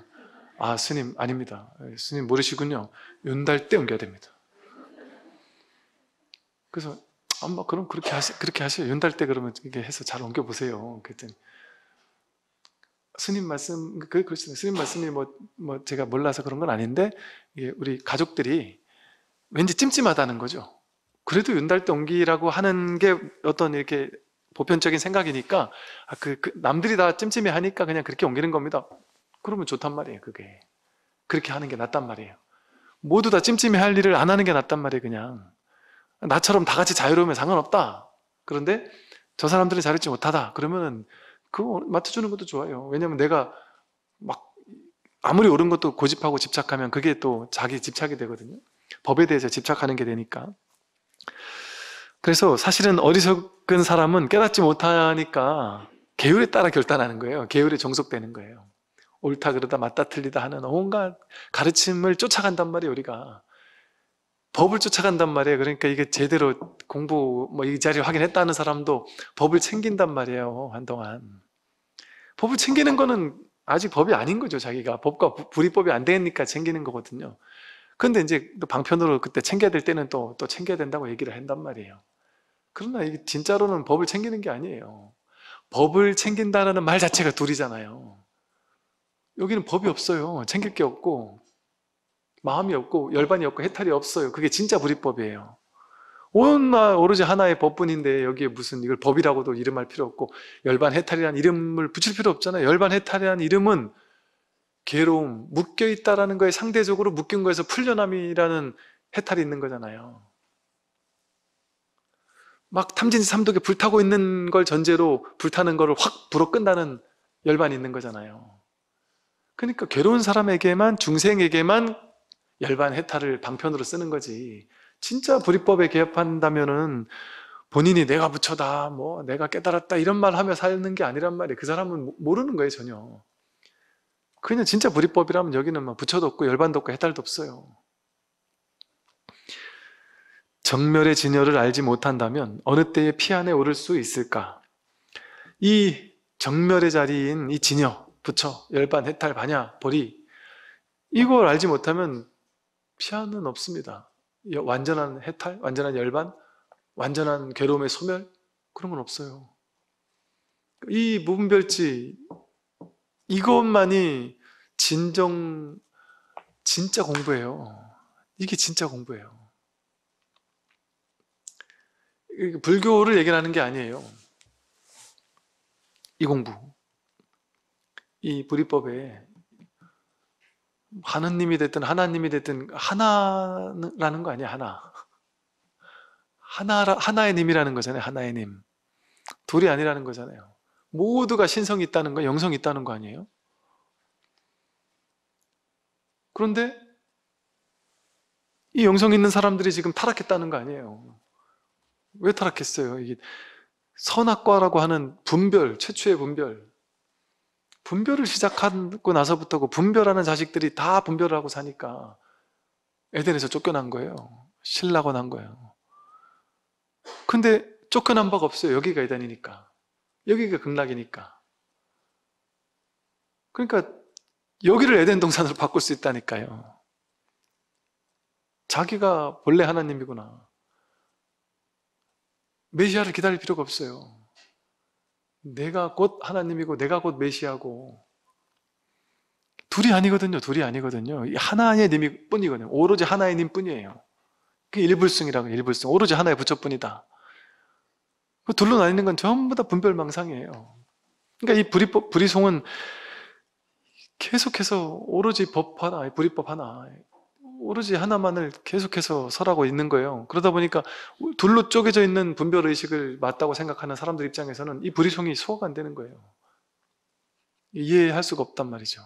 S1: 아 스님 아닙니다. 스님 모르시군요. 윤달 때 옮겨야 됩니다. 그래서 아마 그럼 그렇게 하세 그렇게 하세요. 윤달 때 그러면 이게 해서 잘 옮겨 보세요. 그랬더니 스님 말씀 그그 스님 말씀이 뭐, 뭐 제가 몰라서 그런 건 아닌데 이게 우리 가족들이 왠지 찜찜하다는 거죠. 그래도 윤달때 옮기라고 하는 게 어떤 이렇게 보편적인 생각이니까 아, 그, 그, 남들이 다 찜찜해 하니까 그냥 그렇게 옮기는 겁니다. 그러면 좋단 말이에요. 그게 그렇게 하는 게 낫단 말이에요. 모두 다 찜찜해 할 일을 안 하는 게 낫단 말이에요. 그냥 나처럼 다 같이 자유로우면 상관없다. 그런데 저 사람들은 자유롭지 못하다. 그러면은 그거 어, 맡아주는 것도 좋아요. 왜냐면 내가 막 아무리 옳은 것도 고집하고 집착하면 그게 또 자기 집착이 되거든요. 법에 대해서 집착하는 게 되니까. 그래서 사실은 어리석은 사람은 깨닫지 못하니까 계율에 따라 결단하는 거예요. 계율에 정속되는 거예요. 옳다 그러다 맞다 틀리다 하는 온갖 가르침을 쫓아간단 말이에요, 우리가. 법을 쫓아간단 말이에요. 그러니까 이게 제대로 공부 뭐 이 자리 를 확인했다는 사람도 법을 챙긴단 말이에요. 한동안 법을 챙기는 거는 아직 법이 아닌 거죠. 자기가 법과 불이법이 안 되니까 챙기는 거거든요. 근데 이제 또 방편으로 그때 챙겨야 될 때는 또, 또 챙겨야 된다고 얘기를 한단 말이에요. 그러나 이게 진짜로는 법을 챙기는 게 아니에요. 법을 챙긴다는 말 자체가 둘이잖아요. 여기는 법이 없어요. 챙길 게 없고. 마음이 없고 열반이 없고 해탈이 없어요. 그게 진짜 불이법이에요. 온나 오로지 하나의 법뿐인데 여기에 무슨 이걸 법이라고도 이름할 필요 없고 열반 해탈이라는 이름을 붙일 필요 없잖아요. 열반 해탈이라는 이름은 괴로움, 묶여 있다라는 거에 상대적으로 묶인 거에서 풀려남이라는 해탈이 있는 거잖아요. 막 탐진지 삼독에 불타고 있는 걸 전제로 불타는 거를 확 불어 끈다는 열반이 있는 거잖아요. 그러니까 괴로운 사람에게만 중생에게만 열반 해탈을 방편으로 쓰는 거지. 진짜 불이법에 개입한다면은 본인이 내가 부처다, 뭐 내가 깨달았다 이런 말 하며 사는 게 아니란 말이에요. 그 사람은 모르는 거예요 전혀. 그냥 진짜 불이법이라면 여기는 뭐 부처도 없고 열반도 없고 해탈도 없어요. 정멸의 진열을 알지 못한다면 어느 때에 피안에 오를 수 있을까? 이 정멸의 자리인 이 진여, 부처, 열반, 해탈, 반야, 보리 이걸 알지 못하면 피하는 없습니다. 완전한 해탈, 완전한 열반, 완전한 괴로움의 소멸 그런 건 없어요. 이 무분별지 이것만이 진정 진짜 공부예요. 이게 진짜 공부예요. 불교를 얘기하는 게 아니에요. 이 공부, 이 불이법에 하느님이 됐든 하나님이 됐든 하나라는 거 아니야 하나 하나 하나의 님이라는 거잖아요 하나의 님 둘이 아니라는 거잖아요 모두가 신성이 있다는 거 영성이 있다는 거 아니에요 그런데 이 영성 있는 사람들이 지금 타락했다는 거 아니에요 왜 타락했어요 이게 선악과라고 하는 분별 최초의 분별 분별을 시작하고 나서부터 그 분별하는 자식들이 다 분별을 하고 사니까 에덴에서 쫓겨난 거예요. 신라고 난 거예요. 근데 쫓겨난 바가 없어요. 여기가 에덴이니까. 여기가 극락이니까. 그러니까 여기를 에덴 동산으로 바꿀 수 있다니까요. 자기가 본래 하나님이구나. 메시아를 기다릴 필요가 없어요. 내가 곧 하나님이고 내가 곧 메시아고 둘이 아니거든요. 둘이 아니거든요. 하나의 님이 뿐이거든요. 오로지 하나의 님 뿐이에요. 그 일불승이라고 일불승. 오로지 하나의 부처뿐이다. 그 둘로 나뉘는 건 전부 다 분별망상이에요. 그러니까 이 불이, 불이송은 계속해서 오로지 법 하나, 불이법 하나, 오로지 하나만을 계속해서 설하고 있는 거예요. 그러다 보니까 둘로 쪼개져 있는 분별 의식을 맞다고 생각하는 사람들 입장에서는 이 불의성이 소화가 안 되는 거예요. 이해할 수가 없단 말이죠.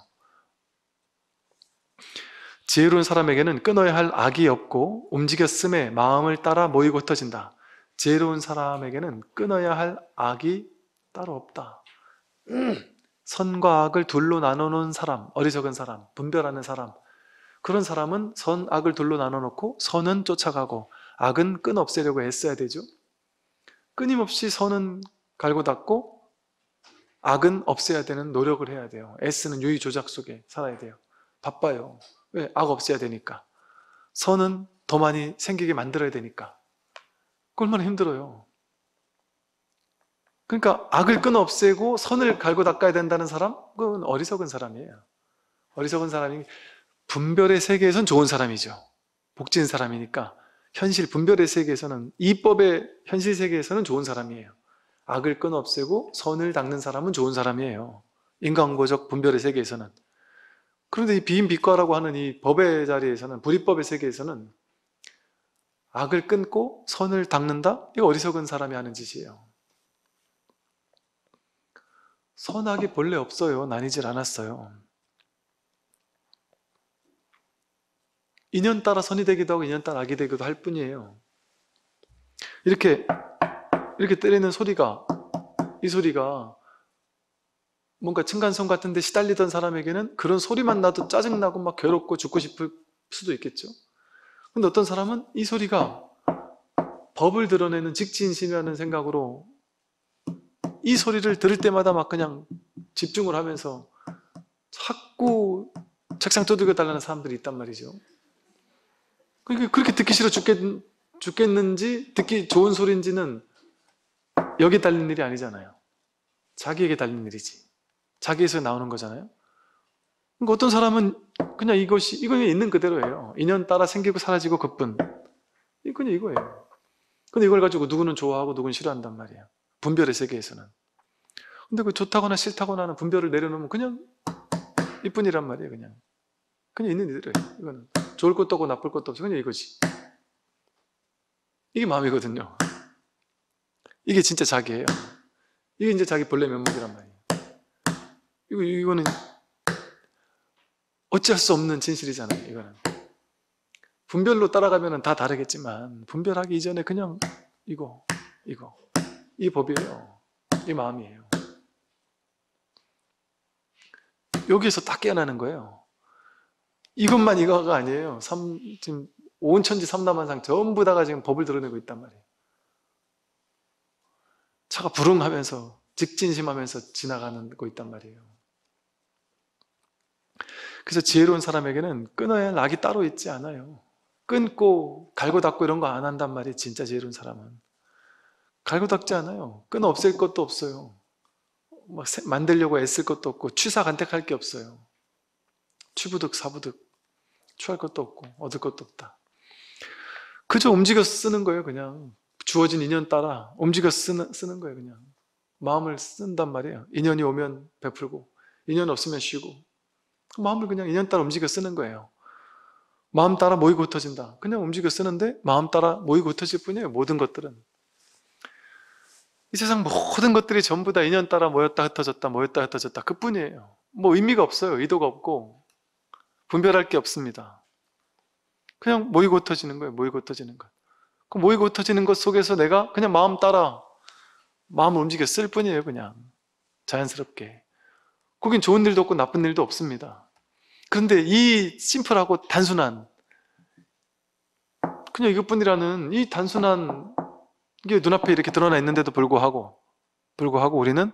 S1: 지혜로운 사람에게는 끊어야 할 악이 없고 움직였음에 마음을 따라 모이고 흩어진다. 지혜로운 사람에게는 끊어야 할 악이 따로 없다. 선과 악을 둘로 나누는 사람, 어리석은 사람, 분별하는 사람, 그런 사람은 선, 악을 둘로 나눠놓고 선은 쫓아가고 악은 끈 없애려고 애써야 되죠. 끊임없이 선은 갈고 닦고 악은 없애야 되는 노력을 해야 돼요. 애쓰는 유의조작 속에 살아야 돼요. 바빠요. 왜? 악 없애야 되니까. 선은 더 많이 생기게 만들어야 되니까. 얼마나 힘들어요. 그러니까 악을 끊어 없애고 선을 갈고 닦아야 된다는 사람? 그건 어리석은 사람이에요. 어리석은 사람이 분별의 세계에선 좋은 사람이죠. 복진 사람이니까. 현실 분별의 세계에서는 이법의 현실 세계에서는 좋은 사람이에요. 악을 끊어 없애고 선을 닦는 사람은 좋은 사람이에요. 인간고적 분별의 세계에서는. 그런데 이 비인비과라고 하는 이 법의 자리에서는 불이법의 세계에서는 악을 끊고 선을 닦는다? 이거 어리석은 사람이 하는 짓이에요. 선악이 본래 없어요. 나뉘질 않았어요. 인연 따라 선이 되기도 하고 인연 따라 악이 되기도 할 뿐이에요. 이렇게 이렇게 때리는 소리가 이 소리가 뭔가 층간성 같은데 시달리던 사람에게는 그런 소리만 나도 짜증나고 막 괴롭고 죽고 싶을 수도 있겠죠. 근데 어떤 사람은 이 소리가 법을 드러내는 직진심이라는 생각으로 이 소리를 들을 때마다 막 그냥 집중을 하면서 자꾸 책상 두들겨 달라는 사람들이 있단 말이죠. 그러니까 그렇게 듣기 싫어 죽겠, 죽겠는지 듣기 좋은 소리인지는 여기 달린 일이 아니잖아요. 자기에게 달린 일이지. 자기에서 나오는 거잖아요. 그러니까 어떤 사람은 그냥 이것이 이거 있는 그대로예요. 인연 따라 생기고 사라지고 그뿐. 그냥 이거예요. 근데 이걸 가지고 누구는 좋아하고 누구는 싫어한단 말이에요. 분별의 세계에서는. 근데 그 좋다거나 싫다거나 하는 분별을 내려놓으면 그냥 이뿐이란 말이에요. 그냥 그냥 있는 이들이에요. 이거는. 좋을 것도 없고 나쁠 것도 없어. 그냥 이거지. 이게 마음이거든요. 이게 진짜 자기예요. 이게 이제 자기 본래 면목이란 말이에요. 이거, 이거는 어찌할 수 없는 진실이잖아요. 이거는. 분별로 따라가면 다 다르겠지만, 분별하기 이전에 그냥 이거, 이거. 이 법이에요. 이 마음이에요. 여기에서 딱 깨어나는 거예요. 이것만 이거가 아니에요. 삼, 지금 온 천지 삼남한상 전부 다가 지금 법을 드러내고 있단 말이에요. 차가 부릉하면서 직진심하면서 지나가는 거 있단 말이에요. 그래서 지혜로운 사람에게는 끊어야 할 낙이 따로 있지 않아요. 끊고 갈고 닦고 이런 거 안 한단 말이에요. 진짜 지혜로운 사람은. 갈고 닦지 않아요. 끊어 없앨 것도 없어요. 막 뭐 만들려고 애쓸 것도 없고 취사 간택할 게 없어요. 취부득 사부득 취할 것도 없고 얻을 것도 없다. 그저 움직여 쓰는 거예요 그냥 주어진 인연 따라 움직여 쓰는, 쓰는 거예요 그냥 마음을 쓴단 말이에요 인연이 오면 베풀고 인연 없으면 쉬고 마음을 그냥 인연 따라 움직여 쓰는 거예요 마음 따라 모이고 흩어진다 그냥 움직여 쓰는데 마음 따라 모이고 흩어질 뿐이에요 모든 것들은 이 세상 모든 것들이 전부 다 인연 따라 모였다 흩어졌다 모였다 흩어졌다 그뿐이에요 뭐 의미가 없어요 의도가 없고 분별할 게 없습니다. 그냥 모이고 터지는 거예요. 모이고 터지는 것. 그 모이고 터지는 것 속에서 내가 그냥 마음 따라 마음을 움직였을 뿐이에요. 그냥 자연스럽게. 거긴 좋은 일도 없고 나쁜 일도 없습니다. 그런데 이 심플하고 단순한 그냥 이것뿐이라는 이 단순한 게 눈앞에 이렇게 드러나 있는데도 불구하고 불구하고 우리는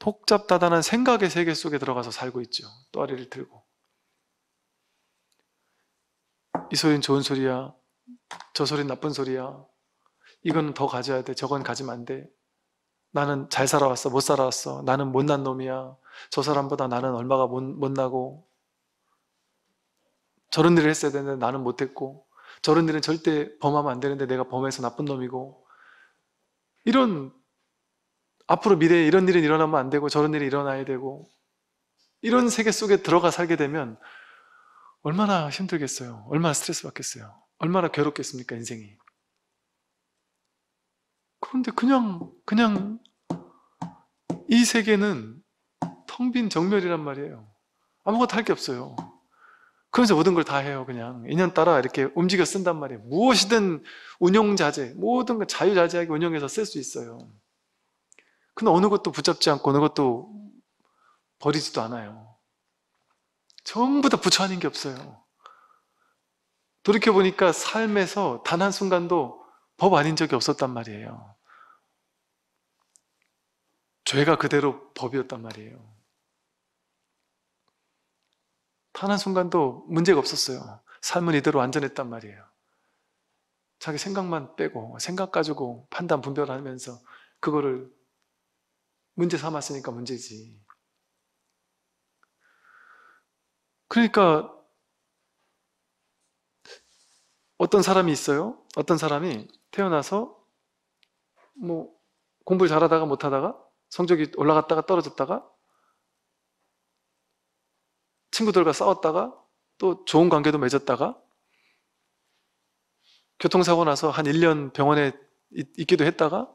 S1: 복잡다단한 생각의 세계 속에 들어가서 살고 있죠. 또아리를 들고. 이 소리는 좋은 소리야. 저 소리는 나쁜 소리야. 이건 더 가져야 돼. 저건 가지면 안 돼. 나는 잘 살아왔어. 못 살아왔어. 나는 못난 놈이야. 저 사람보다 나는 얼마가 못, 못나고. 저런 일을 했어야 되는데 나는 못했고. 저런 일은 절대 범하면 안 되는데 내가 범해서 나쁜 놈이고. 이런, 앞으로 미래에 이런 일은 일어나면 안 되고 저런 일이 일어나야 되고. 이런 세계 속에 들어가 살게 되면 얼마나 힘들겠어요. 얼마나 스트레스 받겠어요. 얼마나 괴롭겠습니까, 인생이. 그런데 그냥, 그냥 이 세계는 텅 빈 정멸이란 말이에요. 아무것도 할 게 없어요. 그러면서 모든 걸 다 해요, 그냥. 인연따라 이렇게 움직여 쓴단 말이에요. 무엇이든 운용자재, 모든 걸 자유자재하게 운용해서 쓸 수 있어요. 근데 어느 것도 붙잡지 않고 어느 것도 버리지도 않아요. 전부 다 부처하는 게 없어요. 돌이켜보니까 삶에서 단 한순간도 법 아닌 적이 없었단 말이에요. 죄가 그대로 법이었단 말이에요. 단 한순간도 문제가 없었어요. 삶은 이대로 완전했단 말이에요. 자기 생각만 빼고, 생각 가지고 판단 분별하면서 그거를 문제 삼았으니까 문제지. 그러니까 어떤 사람이 있어요. 어떤 사람이 태어나서 뭐 공부를 잘하다가 못하다가 성적이 올라갔다가 떨어졌다가 친구들과 싸웠다가 또 좋은 관계도 맺었다가 교통사고 나서 한 1년 병원에 있, 기도 했다가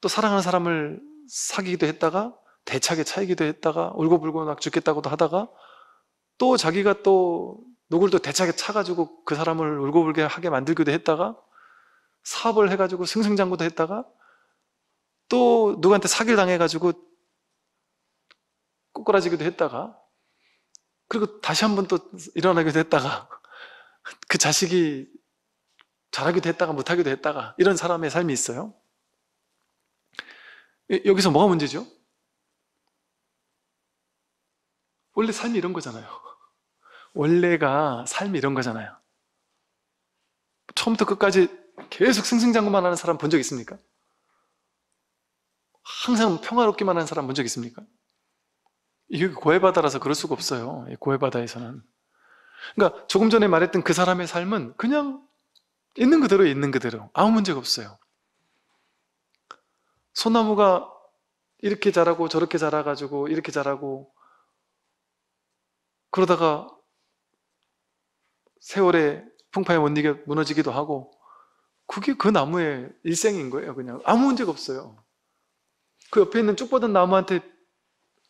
S1: 또 사랑하는 사람을 사귀기도 했다가 대차게 차이기도 했다가 울고불고 막 죽겠다고도 하다가 또 자기가 또 누굴 또 대차게 차가지고 그 사람을 울고불게 하게 만들기도 했다가 사업을 해가지고 승승장구도 했다가 또 누구한테 사기를 당해가지고 꼬꾸라지기도 했다가 그리고 다시 한 번 또 일어나기도 했다가 그 자식이 잘하기도 했다가 못하기도 했다가 이런 사람의 삶이 있어요. 여기서 뭐가 문제죠? 원래 삶이 이런 거잖아요. 원래가 삶이 이런 거잖아요. 처음부터 끝까지 계속 승승장구만 하는 사람 본 적 있습니까? 항상 평화롭기만 하는 사람 본 적 있습니까? 이게 고해바다라서 그럴 수가 없어요. 고해바다에서는. 그러니까 조금 전에 말했던 그 사람의 삶은 그냥 있는 그대로 있는 그대로 아무 문제가 없어요. 소나무가 이렇게 자라고 저렇게 자라가지고 이렇게 자라고 그러다가 세월의 풍파에 못 이겨 무너지기도 하고 그게 그 나무의 일생인 거예요. 그냥 아무 문제가 없어요. 그 옆에 있는 쭉 뻗은 나무한테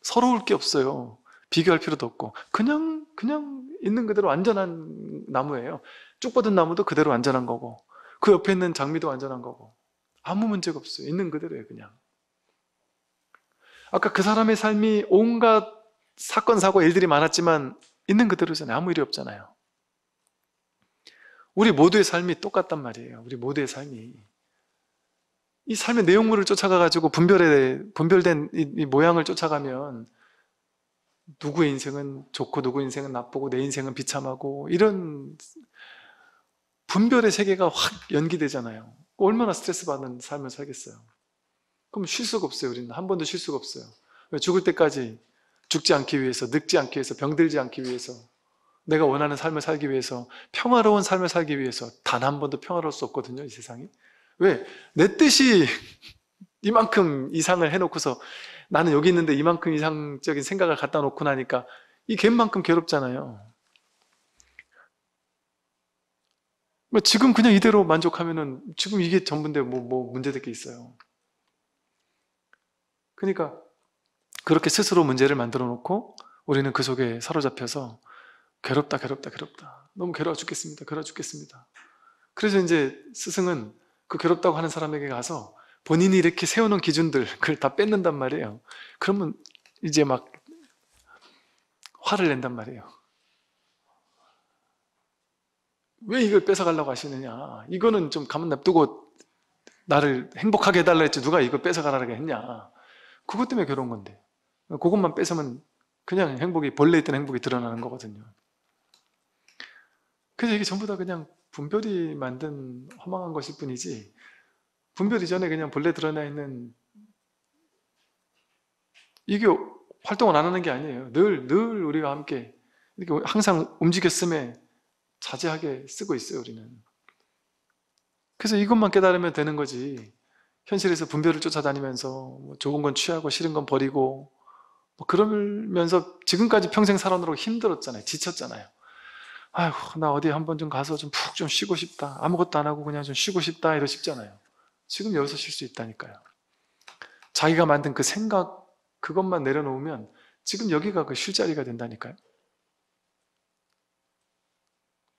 S1: 서러울 게 없어요. 비교할 필요도 없고 그냥 그냥 있는 그대로 완전한 나무예요. 쭉 뻗은 나무도 그대로 완전한 거고 그 옆에 있는 장미도 완전한 거고 아무 문제가 없어요. 있는 그대로예요, 그냥. 아까 그 사람의 삶이 온갖 사건 사고 일들이 많았지만 있는 그대로잖아요. 아무 일이 없잖아요. 우리 모두의 삶이 똑같단 말이에요. 우리 모두의 삶이. 이 삶의 내용물을 쫓아가가지고 분별에, 분별된 이, 이 모양을 쫓아가면 누구의 인생은 좋고 누구 의 인생은 나쁘고 내 인생은 비참하고 이런 분별의 세계가 확 연기되잖아요. 얼마나 스트레스 받는 삶을 살겠어요. 그럼 쉴 수가 없어요. 우리는 한 번도 쉴 수가 없어요. 죽을 때까지 죽지 않기 위해서, 늙지 않기 위해서, 병들지 않기 위해서 내가 원하는 삶을 살기 위해서 평화로운 삶을 살기 위해서 단 한 번도 평화로울 수 없거든요, 이 세상이. 왜? 내 뜻이 이만큼 이상을 해놓고서 나는 여기 있는데 이만큼 이상적인 생각을 갖다 놓고 나니까 이 갭만큼 괴롭잖아요. 뭐 지금 그냥 이대로 만족하면은 지금 이게 전부인데 뭐, 뭐 문제될 게 있어요. 그러니까 그렇게 스스로 문제를 만들어 놓고 우리는 그 속에 사로잡혀서 괴롭다, 괴롭다, 괴롭다. 너무 괴로워 죽겠습니다. 괴로워 죽겠습니다. 그래서 이제 스승은 그 괴롭다고 하는 사람에게 가서 본인이 이렇게 세워놓은 기준들, 그걸 다 뺏는단 말이에요. 그러면 이제 막 화를 낸단 말이에요. 왜 이걸 뺏어가려고 하시느냐. 이거는 좀 가만 냅두고 나를 행복하게 해달라 했지 누가 이걸 뺏어가라고 했냐. 그것 때문에 괴로운 건데. 그것만 뺏으면 그냥 행복이, 본래 있던 행복이 드러나는 거거든요. 그래서 이게 전부 다 그냥 분별이 만든 허망한 것일 뿐이지 분별 이전에 그냥 본래 드러나 있는 이게 활동을 안 하는 게 아니에요. 늘, 늘 우리가 함께 이렇게 항상 움직였음에 자제하게 쓰고 있어요, 우리는. 그래서 이것만 깨달으면 되는 거지. 현실에서 분별을 쫓아다니면서 뭐 좋은 건 취하고 싫은 건 버리고 뭐 그러면서 지금까지 평생 살아오느라 힘들었잖아요. 지쳤잖아요. 아휴, 나 어디 한번 좀 가서 좀 푹좀 좀 쉬고 싶다. 아무것도 안 하고 그냥 좀 쉬고 싶다. 이러싶잖아요 지금 여기서 쉴 수 있다니까요. 자기가 만든 그 생각, 그것만 내려놓으면 지금 여기가 그 쉴 자리가 된다니까요.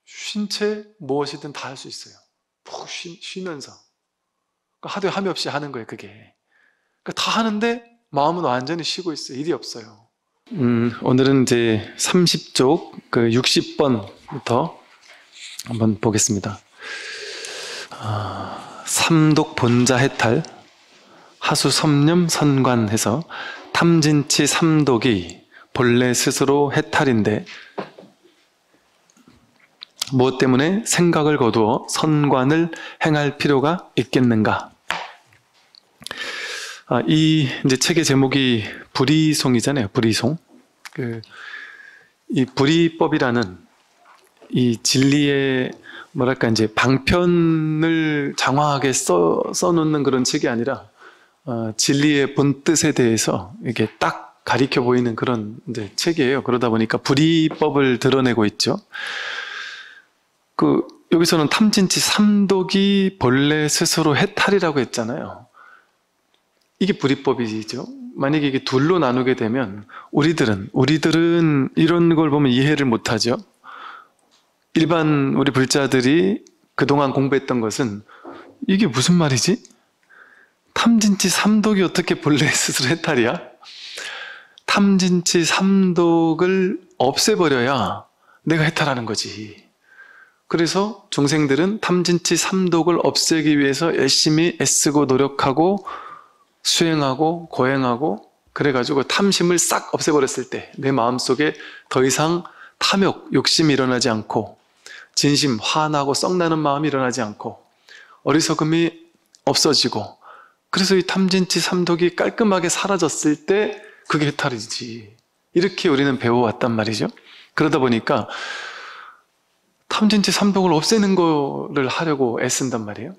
S1: 쉰 채 무엇이든 다 할 수 있어요. 푹 쉬, 면서 그러니까 하도 함이 없이 하는 거예요, 그게. 그러니까 다 하는데 마음은 완전히 쉬고 있어요. 일이 없어요. 음, 오늘은 이제 30쪽 그 60번부터 한번 보겠습니다. 아, 삼독 본자 해탈, 하수 섬념 선관해서 탐진치 삼독이 본래 스스로 해탈인데 무엇 때문에 생각을 거두어 선관을 행할 필요가 있겠는가? 아, 이 이제 책의 제목이 불의송이잖아요불의송 그, 이불의법이라는이 진리의 뭐랄까 이제 방편을 장황하게 써, 써놓는 그런 책이 아니라 어, 진리의 본뜻에 대해서 이게 딱 가리켜 보이는 그런 이제 책이에요. 그러다 보니까 불의법을 드러내고 있죠. 그 여기서는 탐진치 삼독이 본래 스스로 해탈이라고 했잖아요. 이게 불이법이죠. 만약에 이게 둘로 나누게 되면 우리들은 우리들은 이런 걸 보면 이해를 못하죠. 일반 우리 불자들이 그동안 공부했던 것은 이게 무슨 말이지? 탐진치 삼독이 어떻게 본래 스스로 해탈이야? 탐진치 삼독을 없애버려야 내가 해탈하는 거지. 그래서 중생들은 탐진치 삼독을 없애기 위해서 열심히 애쓰고 노력하고 수행하고 고행하고 그래가지고 탐심을 싹 없애버렸을 때 내 마음속에 더 이상 탐욕, 욕심이 일어나지 않고 진심, 화나고 썩나는 마음이 일어나지 않고 어리석음이 없어지고 그래서 이 탐진치 삼독이 깔끔하게 사라졌을 때 그게 해탈이지 이렇게 우리는 배워왔단 말이죠 그러다 보니까 탐진치 삼독을 없애는 거를 하려고 애쓴단 말이에요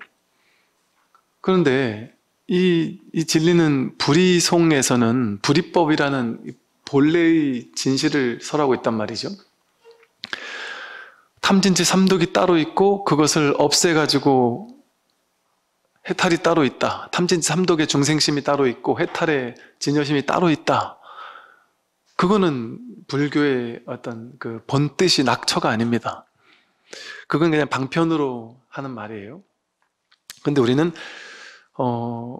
S1: 그런데 이, 이 진리는 불의송에서는 불의법이라는 본래의 진실을 설하고 있단 말이죠. 탐진치 삼독이 따로 있고 그것을 없애가지고 해탈이 따로 있다. 탐진치 삼독의 중생심이 따로 있고 해탈의 진여심이 따로 있다. 그거는 불교의 어떤 그 본뜻이 낙처가 아닙니다. 그건 그냥 방편으로 하는 말이에요. 근데 우리는 어,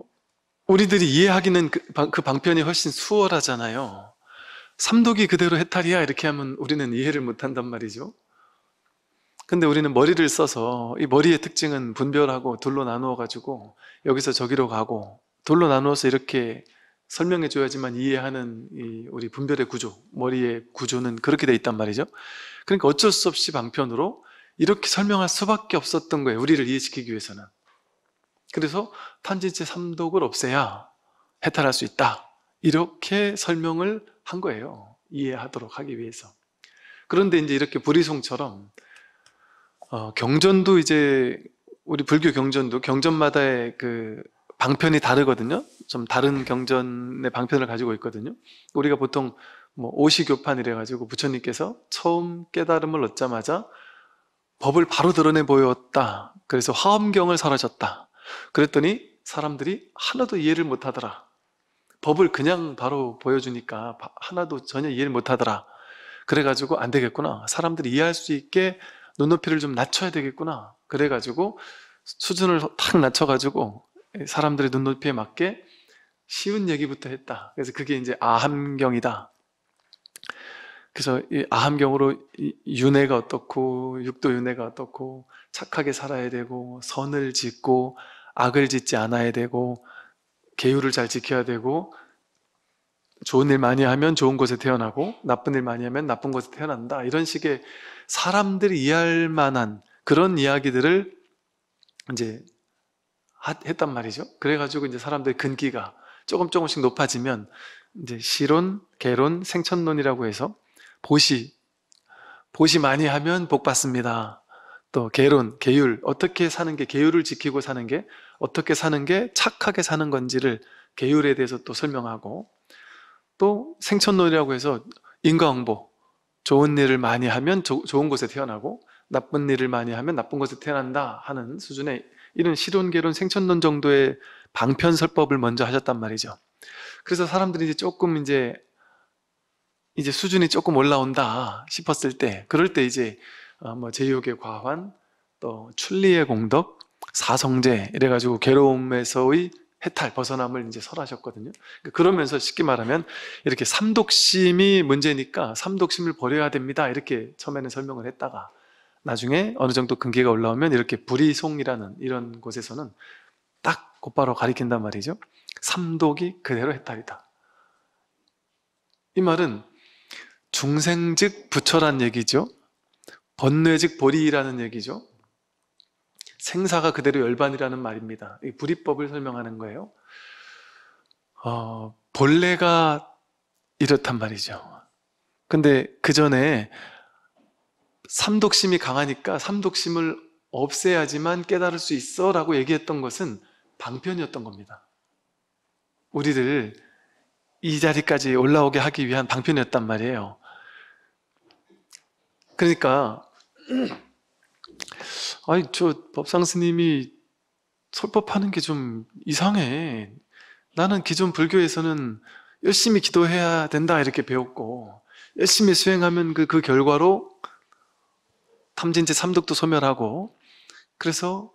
S1: 우리들이 이해하기는 그, 방, 그 방편이 훨씬 수월하잖아요. 삼독이 그대로 해탈이야 이렇게 하면 우리는 이해를 못한단 말이죠. 근데 우리는 머리를 써서 이 머리의 특징은 분별하고 둘로 나누어 가지고 여기서 저기로 가고 둘로 나누어서 이렇게 설명해 줘야지만 이해하는 이 우리 분별의 구조, 머리의 구조는 그렇게 돼 있단 말이죠. 그러니까 어쩔 수 없이 방편으로 이렇게 설명할 수밖에 없었던 거예요. 우리를 이해시키기 위해서는. 그래서 탄진치 삼독을 없애야 해탈할 수 있다. 이렇게 설명을 한 거예요. 이해하도록 하기 위해서. 그런데 이제 이렇게 불의송처럼 어, 경전도 이제 우리 불교 경전도 경전마다의 그 방편이 다르거든요. 좀 다른 경전의 방편을 가지고 있거든요. 우리가 보통 뭐 오시교판이래 가지고 부처님께서 처음 깨달음을 얻자마자 법을 바로 드러내 보였다. 그래서 화엄경을 사라졌다 그랬더니 사람들이 하나도 이해를 못하더라. 법을 그냥 바로 보여주니까 하나도 전혀 이해를 못하더라. 그래가지고 안 되겠구나. 사람들이 이해할 수 있게 눈높이를 좀 낮춰야 되겠구나. 그래가지고 수준을 탁 낮춰가지고 사람들의 눈높이에 맞게 쉬운 얘기부터 했다. 그래서 그게 이제 아함경이다. 그래서 이 아함경으로 윤회가 어떻고 육도 윤회가 어떻고 착하게 살아야 되고 뭐 선을 짓고 악을 짓지 않아야 되고 계율을 잘 지켜야 되고 좋은 일 많이 하면 좋은 곳에 태어나고 나쁜 일 많이 하면 나쁜 곳에 태어난다 이런 식의 사람들이 이해할 만한 그런 이야기들을 이제 했단 말이죠. 그래가지고 이제 사람들의 근기가 조금 조금씩 높아지면 이제 시론, 개론, 생천론이라고 해서 보시 보시 많이 하면 복 받습니다. 또계론 계율, 어떻게 사는 게 계율을 지키고 사는 게 어떻게 사는 게 착하게 사는 건지를 계율에 대해서 또 설명하고 또 생천론이라고 해서 인과응보 좋은 일을 많이 하면 조, 좋은 곳에 태어나고 나쁜 일을 많이 하면 나쁜 곳에 태어난다 하는 수준의 이런 실온계론 생천론 정도의 방편설법을 먼저 하셨단 말이죠. 그래서 사람들이 이제 조금 이제 이제 수준이 조금 올라온다 싶었을 때 그럴 때 이제 어, 뭐제육의 과환, 또 출리의 공덕, 사성제 이래가지고 괴로움에서의 해탈, 벗어남을 이제 설하셨거든요. 그러니까 그러면서 쉽게 말하면 이렇게 삼독심이 문제니까 삼독심을 버려야 됩니다. 이렇게 처음에는 설명을 했다가 나중에 어느 정도 근기가 올라오면 이렇게 불이송이라는 이런 곳에서는 딱 곧바로 가리킨단 말이죠. 삼독이 그대로 해탈이다. 이 말은 중생즉 부처란 얘기죠. 번뇌직 보리라는 얘기죠. 생사가 그대로 열반이라는 말입니다. 이 불이법을 설명하는 거예요. 어, 본래가 이렇단 말이죠. 근데 그 전에 삼독심이 강하니까 삼독심을 없애야지만 깨달을 수 있어 라고 얘기했던 것은 방편이었던 겁니다. 우리를 이 자리까지 올라오게 하기 위한 방편이었단 말이에요. 그러니까 아니 저 법상 스님이 설법하는게 좀 이상해. 나는 기존 불교에서는 열심히 기도해야 된다 이렇게 배웠고 열심히 수행하면 그, 그 결과로 탐진제 삼독도 소멸하고 그래서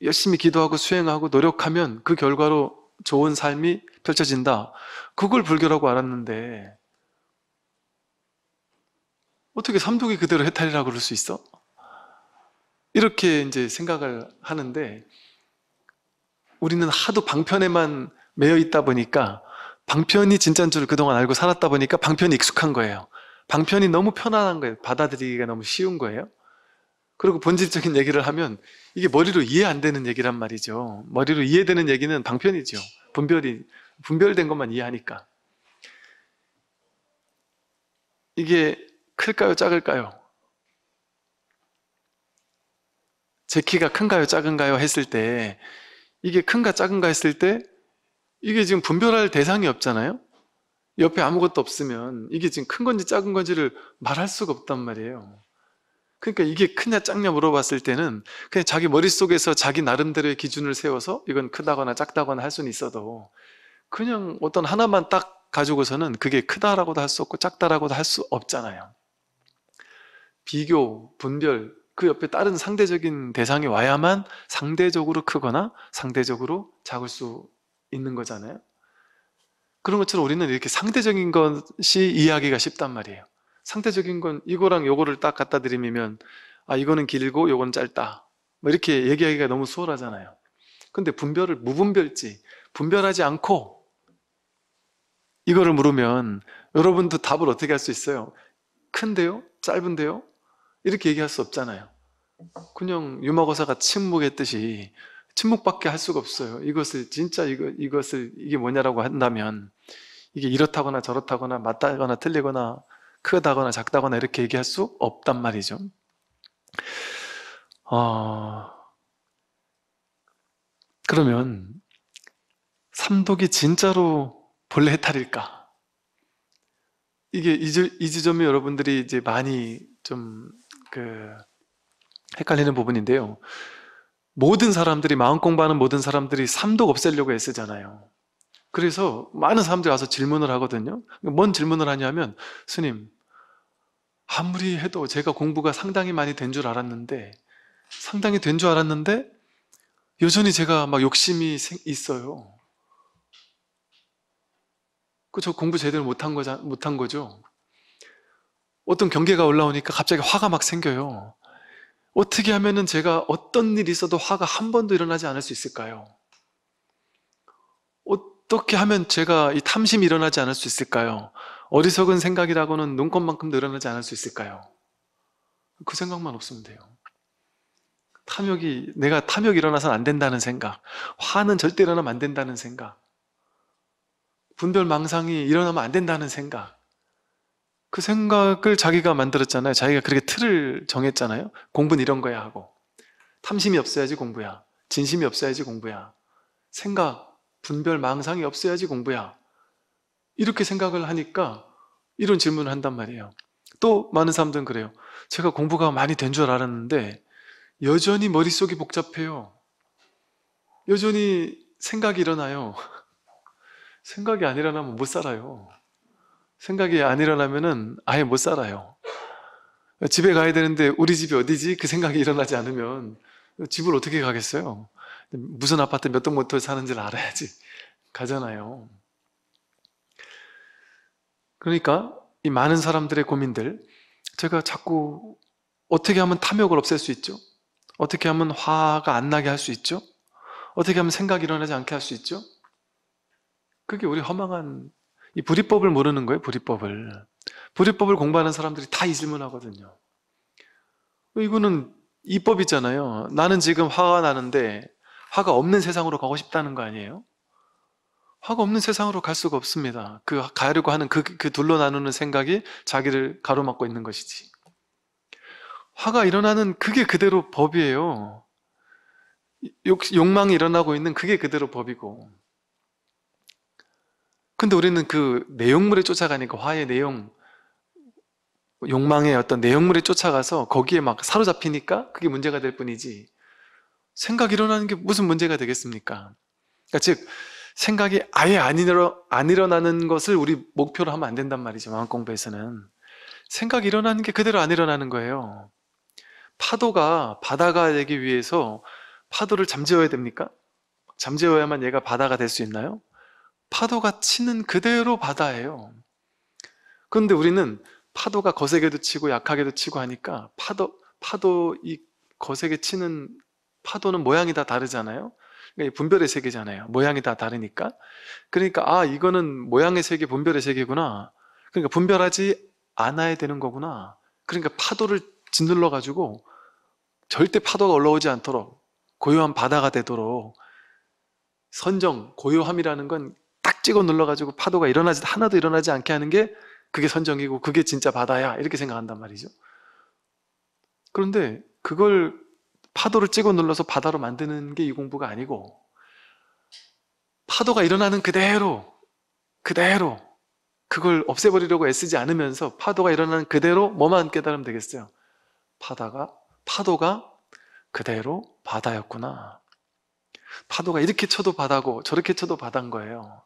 S1: 열심히 기도하고 수행하고 노력하면 그 결과로 좋은 삶이 펼쳐진다. 그걸 불교라고 알았는데 어떻게 삼독이 그대로 해탈이라 고 그럴 수 있어? 이렇게 이제 생각을 하는데 우리는 하도 방편에만 매여 있다 보니까 방편이 진짠줄 그동안 알고 살았다 보니까 방편이 익숙한 거예요. 방편이 너무 편안한 거예요. 받아들이기가 너무 쉬운 거예요. 그리고 본질적인 얘기를 하면 이게 머리로 이해 안 되는 얘기란 말이죠. 머리로 이해되는 얘기는 방편이죠. 분별이 분별된 것만 이해하니까. 이게 클까요, 작을까요? 제 키가 큰가요, 작은가요? 했을 때, 이게 큰가, 작은가 했을 때, 이게 지금 분별할 대상이 없잖아요? 옆에 아무것도 없으면, 이게 지금 큰 건지 작은 건지를 말할 수가 없단 말이에요. 그러니까 이게 크냐, 작냐 물어봤을 때는 그냥 자기 머릿속에서 자기 나름대로의 기준을 세워서 이건 크다거나 작다거나 할 수는 있어도 그냥 어떤 하나만 딱 가지고서는 그게 크다라고도 할 수 없고 작다라고도 할 수 없잖아요. 비교, 분별, 그 옆에 다른 상대적인 대상이 와야만 상대적으로 크거나 상대적으로 작을 수 있는 거잖아요. 그런 것처럼 우리는 이렇게 상대적인 것이 이해하기가 쉽단 말이에요. 상대적인 건 이거랑 요거를 딱 갖다 드리면 아 이거는 길고 요건 짧다. 뭐 이렇게 얘기하기가 너무 수월하잖아요. 근데 분별을 무분별지 분별하지 않고 이거를 물으면 여러분도 답을 어떻게 할 수 있어요? 큰데요? 짧은데요? 이렇게 얘기할 수 없잖아요. 그냥 유마고사가 침묵했듯이 침묵밖에 할 수가 없어요. 이것을 진짜 이거, 이것을 이게 뭐냐라고 한다면 이게 이렇다거나 저렇다거나 맞다거나 틀리거나 크다거나 작다거나 이렇게 얘기할 수 없단 말이죠. 어, 그러면 삼독이 진짜로 본래 해탈일까? 이게 이, 이 지점이 여러분들이 이제 많이 좀그 헷갈리는 부분인데요. 모든 사람들이 마음 공부하는 모든 사람들이 삼독 없애려고 애쓰잖아요. 그래서 많은 사람들이 와서 질문을 하거든요. 뭔 질문을 하냐면 스님 아무리 해도 제가 공부가 상당히 많이 된 줄 알았는데 상당히 된 줄 알았는데 여전히 제가 막 욕심이 있어요. 그 저 공부 제대로 못한 거 못한 거죠. 어떤 경계가 올라오니까 갑자기 화가 막 생겨요. 어떻게 하면은 제가 어떤 일이 있어도 화가 한 번도 일어나지 않을 수 있을까요? 어떻게 하면 제가 이 탐심이 일어나지 않을 수 있을까요? 어리석은 생각이라고는 눈꽃만큼도 일어나지 않을 수 있을까요? 그 생각만 없으면 돼요. 탐욕이, 내가 탐욕이 일어나선안 된다는 생각, 화는 절대 일어나면 안 된다는 생각, 분별 망상이 일어나면 안 된다는 생각, 그 생각을 자기가 만들었잖아요. 자기가 그렇게 틀을 정했잖아요. 공부는 이런 거야 하고. 탐심이 없어야지 공부야. 진심이 없어야지 공부야. 생각, 분별, 망상이 없어야지 공부야. 이렇게 생각을 하니까 이런 질문을 한단 말이에요. 또 많은 사람들은 그래요. 제가 공부가 많이 된 줄 알았는데 여전히 머릿속이 복잡해요. 여전히 생각이 일어나요. 생각이 안 일어나면 못 살아요. 생각이 안 일어나면은 아예 못 살아요. 집에 가야 되는데 우리 집이 어디지? 그 생각이 일어나지 않으면 집을 어떻게 가겠어요? 무슨 아파트 몇동 몇호 에 사는지를 알아야지 가잖아요. 그러니까 이 많은 사람들의 고민들 제가 자꾸 어떻게 하면 탐욕을 없앨 수 있죠? 어떻게 하면 화가 안 나게 할 수 있죠? 어떻게 하면 생각이 일어나지 않게 할 수 있죠? 그게 우리 허망한 이 부리법을 모르는 거예요, 부리법을. 부리법을 공부하는 사람들이 다 이 질문하거든요. 이거는 이법이잖아요. 나는 지금 화가 나는데 화가 없는 세상으로 가고 싶다는 거 아니에요? 화가 없는 세상으로 갈 수가 없습니다. 그 가려고 하는 그, 그 둘러 나누는 생각이 자기를 가로막고 있는 것이지. 화가 일어나는 그게 그대로 법이에요. 욕, 욕망이 일어나고 있는 그게 그대로 법이고. 근데 우리는 그 내용물에 쫓아가니까 화의 내용, 욕망의 어떤 내용물에 쫓아가서 거기에 막 사로잡히니까 그게 문제가 될 뿐이지 생각 이 일어나는 게 무슨 문제가 되겠습니까? 그러니까 즉 생각이 아예 안, 일어, 안 일어나는 것을 우리 목표로 하면 안 된단 말이죠 마음 공부에서는 생각이 일어나는 게 그대로 안 일어나는 거예요 파도가 바다가 되기 위해서 파도를 잠재워야 됩니까? 잠재워야만 얘가 바다가 될 수 있나요? 파도가 치는 그대로 바다예요. 그런데 우리는 파도가 거세게도 치고 약하게도 치고 하니까 파도 파도 이 거세게 치는 파도는 모양이 다 다르잖아요. 그러니까 분별의 세계잖아요. 모양이 다 다르니까. 그러니까 아 이거는 모양의 세계, 분별의 세계구나. 그러니까 분별하지 않아야 되는 거구나. 그러니까 파도를 짓눌러 가지고 절대 파도가 올라오지 않도록 고요한 바다가 되도록 선정 고요함이라는 건딱 찍어 눌러가지고 파도가 일어나지, 하나도 일어나지 않게 하는 게 그게 선정이고 그게 진짜 바다야. 이렇게 생각한단 말이죠. 그런데 그걸 파도를 찍어 눌러서 바다로 만드는 게 이 공부가 아니고 파도가 일어나는 그대로, 그대로 그걸 없애버리려고 애쓰지 않으면서 파도가 일어나는 그대로 뭐만 깨달으면 되겠어요? 파다가, 파도가 그대로 바다였구나. 파도가 이렇게 쳐도 바다고 저렇게 쳐도 바다인 거예요.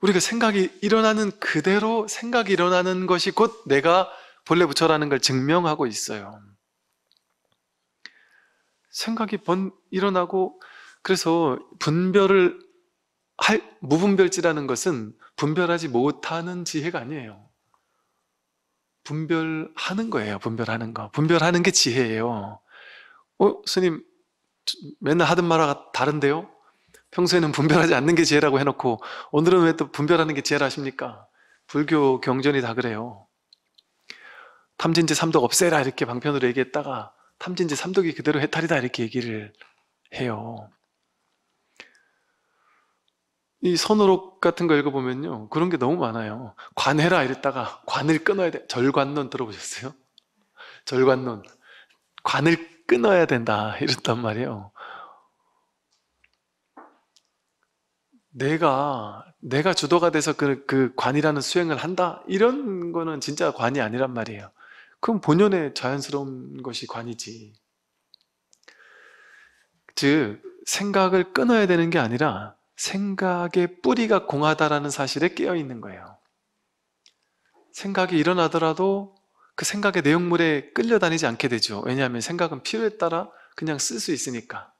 S1: 우리가 생각이 일어나는 그대로 생각이 일어나는 것이 곧 내가 본래 부처라는 걸 증명하고 있어요. 생각이 번, 일어나고 그래서 분별을 할 무분별지라는 것은 분별하지 못하는 지혜가 아니에요. 분별하는 거예요. 분별하는 거. 분별하는 게 지혜예요. 어, 스님 맨날 하던 말과 다른데요? 평소에는 분별하지 않는 게 지혜라고 해놓고 오늘은 왜 또 분별하는 게 지혜라 하십니까? 불교 경전이 다 그래요. 탐진지 삼독 없애라 이렇게 방편으로 얘기했다가 탐진지 삼독이 그대로 해탈이다 이렇게 얘기를 해요. 이 선호록 같은 거 읽어보면요. 그런 게 너무 많아요. 관해라 이랬다가 관을 끊어야 돼. 절관론 들어보셨어요? 절관론. 관을 끊어야 된다. 이랬단 말이에요. 내가 내가 주도가 돼서 그, 그 관이라는 수행을 한다 이런 거는 진짜 관이 아니란 말이에요. 그럼 본연의 자연스러운 것이 관이지. 즉 생각을 끊어야 되는 게 아니라 생각의 뿌리가 공하다라는 사실에 깨어 있는 거예요. 생각이 일어나더라도 그 생각의 내용물에 끌려다니지 않게 되죠. 왜냐하면 생각은 필요에 따라 그냥 쓸 수 있으니까.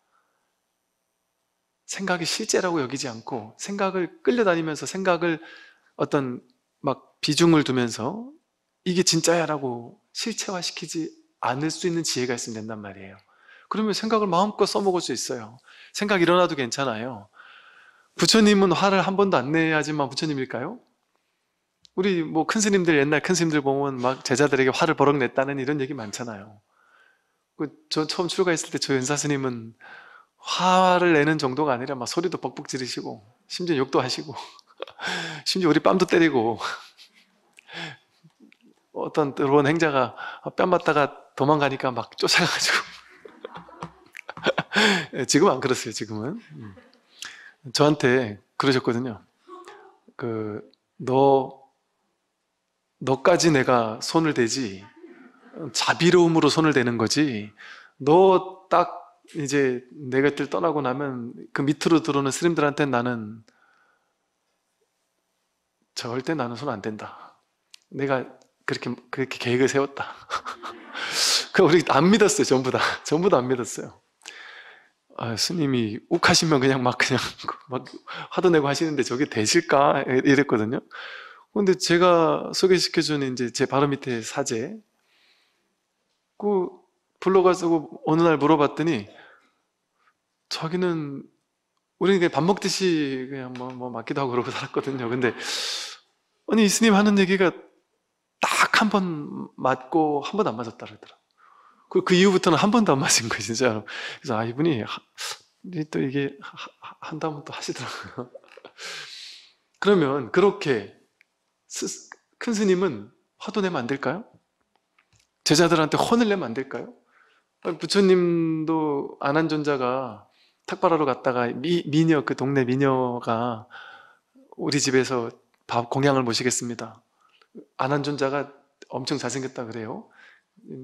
S1: 생각이 실제라고 여기지 않고 생각을 끌려다니면서 생각을 어떤 막 비중을 두면서 이게 진짜야라고 실체화시키지 않을 수 있는 지혜가 있으면 된단 말이에요. 그러면 생각을 마음껏 써먹을 수 있어요. 생각 일어나도 괜찮아요. 부처님은 화를 한 번도 안 내야지만 부처님일까요? 우리 뭐 큰 스님들 옛날 큰 스님들 보면 막 제자들에게 화를 버럭 냈다는 이런 얘기 많잖아요. 그 저 처음 출가했을 때 저 연사 스님은 화를 내는 정도가 아니라 막 소리도 벅벅 지르시고 심지어 욕도 하시고 심지어 우리 뺨도 때리고 어떤 들어온 행자가 뺨 맞다가 도망가니까 막 쫓아가지고 예, 지금 안 그랬어요 지금은 음. 저한테 그러셨거든요 그너 너까지 내가 손을 대지 자비로움으로 손을 대는 거지 너딱 이제 내 곁을 떠나고 나면 그 밑으로 들어오는 스님들한테 나는 절대 나는 손안 댄다. 내가 그렇게 그렇게 계획을 세웠다. 그 우리 안 믿었어요, 전부 다. 전부 다 안 믿었어요. 아, 스님이 욱하시면 그냥 막 그냥 막 화도 내고 하시는데 저게 되실까 이랬거든요. 근데 제가 소개시켜 준 이제 제 바로 밑에 사제 그 불러가지고 어느 날 물어봤더니 자기는 우리는 그냥 밥 먹듯이 그냥 뭐, 뭐 맞기도 하고 그러고 살았거든요. 근데 아니 이스님 하는 얘기가 딱 한 번 맞고 한 번도 안 맞았다 그러더라. 그, 그 이후부터는 한 번도 안 맞은 거예요, 진짜 그래서 아 이분이 하, 또 이게 하, 한다면 또 하시더라고요. 그러면 그렇게 스, 큰 스님은 화도 내면 안 될까요? 제자들한테 혼을 내면 안 될까요? 부처님도 안한존자가 탁발하러 갔다가 미, 미녀 그 동네 미녀가 우리 집에서 밥 공양을 모시겠습니다. 안한존자가 엄청 잘생겼다 그래요.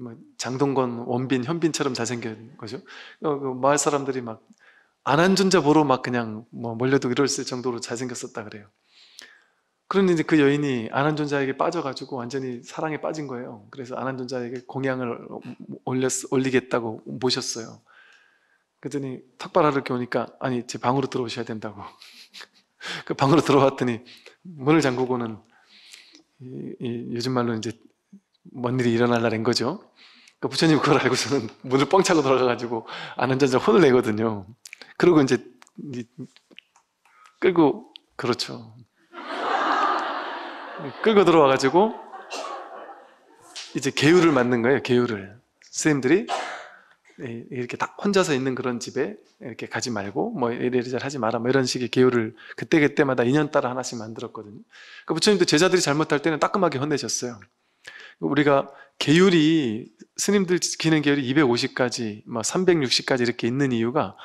S1: 뭐 장동건, 원빈, 현빈처럼 잘생긴 거죠. 어, 그 마을 사람들이 막 안한존자 보러 막 그냥 뭐 몰려도 이럴을 정도로 잘생겼었다 그래요. 그런데 이제 그 여인이 안한존자에게 빠져가지고 완전히 사랑에 빠진 거예요. 그래서 안한존자에게 공양을 올렸, 올리겠다고 모셨어요. 그랬더니 탁발하를 겨오니까 아니 제 방으로 들어오셔야 된다고 그 방으로 들어왔더니 문을 잠그고는 이, 이, 요즘 말로 이제 뭔 일이 일어날 날인 거죠 그 부처님 그걸 알고서는 문을 뻥 차고 돌아가가지고 아는 자자 혼을 내거든요 그러고 이제 끌고 그렇죠 끌고 들어와가지고 이제 개유를 맞는 거예요 개유를 스님들이 이렇게 딱 혼자서 있는 그런 집에 이렇게 가지 말고 뭐 이래저래 하지 마라 뭐 이런 식의 개요를 그때 그때마다 2년 따라 하나씩 만들었거든요. 그 부처님도 제자들이 잘못할 때는 따끔하게 혼내셨어요. 우리가 계율이 스님들 지키는 계율이 250까지 뭐 360까지 이렇게 있는 이유가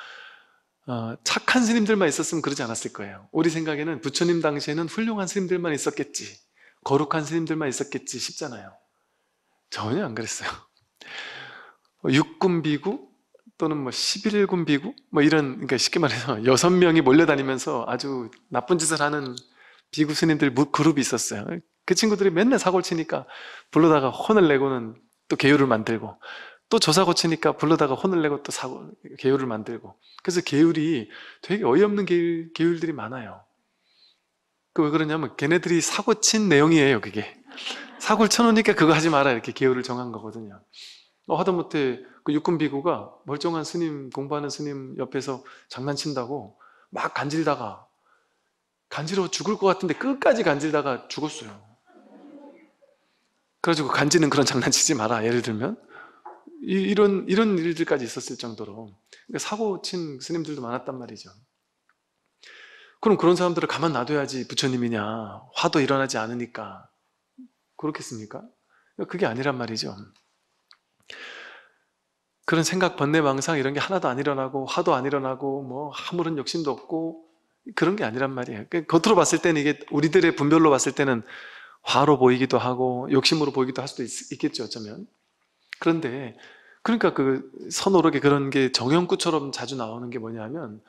S1: 어, 착한 스님들만 있었으면 그러지 않았을 거예요. 우리 생각에는 부처님 당시에는 훌륭한 스님들만 있었겠지, 거룩한 스님들만 있었겠지 싶잖아요. 전혀 안 그랬어요. 뭐 육군 비구 또는 뭐 11군 비구 뭐 이런 그러니까 쉽게 말해서 여섯 명이 몰려다니면서 아주 나쁜 짓을 하는 비구 스님들 그룹이 있었어요. 그 친구들이 맨날 사고 치니까 불러다가 혼을 내고는 또 개요를 만들고 또 조사고 치니까 불러다가 혼을 내고 또 사고 개요를 만들고 그래서 계율이 되게 어이없는 계율, 계율들이 많아요. 그 왜 그러냐면 걔네들이 사고 친 내용이에요, 그게. 사고를 쳐놓으니까 그거 하지 마라 이렇게 계율을 정한 거거든요. 어, 하다못해 그 육군 비구가 멀쩡한 스님 공부하는 스님 옆에서 장난친다고 막 간질다가 간지러워 죽을 것 같은데 끝까지 간질다가 죽었어요. 그래가지고 간지는 그런 장난치지 마라. 예를 들면 이, 런 이런 일들까지 있었을 정도로 그러니까 사고 친 스님들도 많았단 말이죠. 그럼 그런 사람들을 가만 놔둬야지 부처님이냐 화도 일어나지 않으니까 그렇겠습니까? 그게 아니란 말이죠. 그런 생각, 번뇌, 망상 이런 게 하나도 안 일어나고 화도 안 일어나고 뭐 아무런 욕심도 없고 그런 게 아니란 말이에요. 그 겉으로 봤을 때는 이게 우리들의 분별로 봤을 때는 화로 보이기도 하고 욕심으로 보이기도 할 수도 있, 겠죠 어쩌면. 그런데 그러니까 그 선오록에 그런 게 정형구처럼 자주 나오는 게 뭐냐면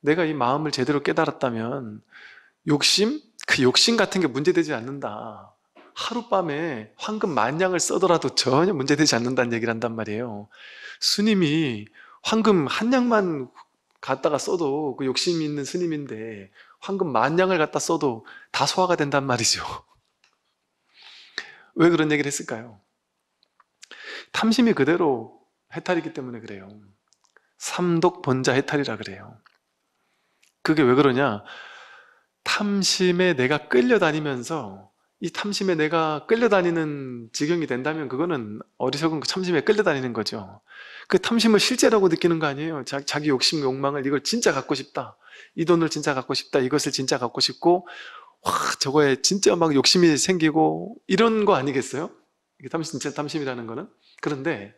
S1: 내가 이 마음을 제대로 깨달았다면 욕심 그 욕심 같은 게 문제되지 않는다. 하룻밤에 황금 만냥을 써더라도 전혀 문제되지 않는다는 얘기를 한단 말이에요. 스님이 황금 한 냥만 갖다가 써도 그 욕심이 있는 스님인데 황금 만냥을 갖다 써도 다 소화가 된단 말이죠. 왜 그런 얘기를 했을까요? 탐심이 그대로 해탈이기 때문에 그래요. 삼독 본자 해탈이라 그래요. 그게 왜 그러냐? 탐심에 내가 끌려다니면서 이 탐심에 내가 끌려다니는 지경이 된다면 그거는 어리석은 그 탐심에 끌려다니는 거죠. 그 탐심을 실제라고 느끼는 거 아니에요. 자, 자기 욕심, 욕망을 이걸 진짜 갖고 싶다. 이 돈을 진짜 갖고 싶다. 이것을 진짜 갖고 싶고 와 저거에 진짜 막 욕심이 생기고 이런 거 아니겠어요? 이게 탐심, 진짜 탐심이라는 거는 그런데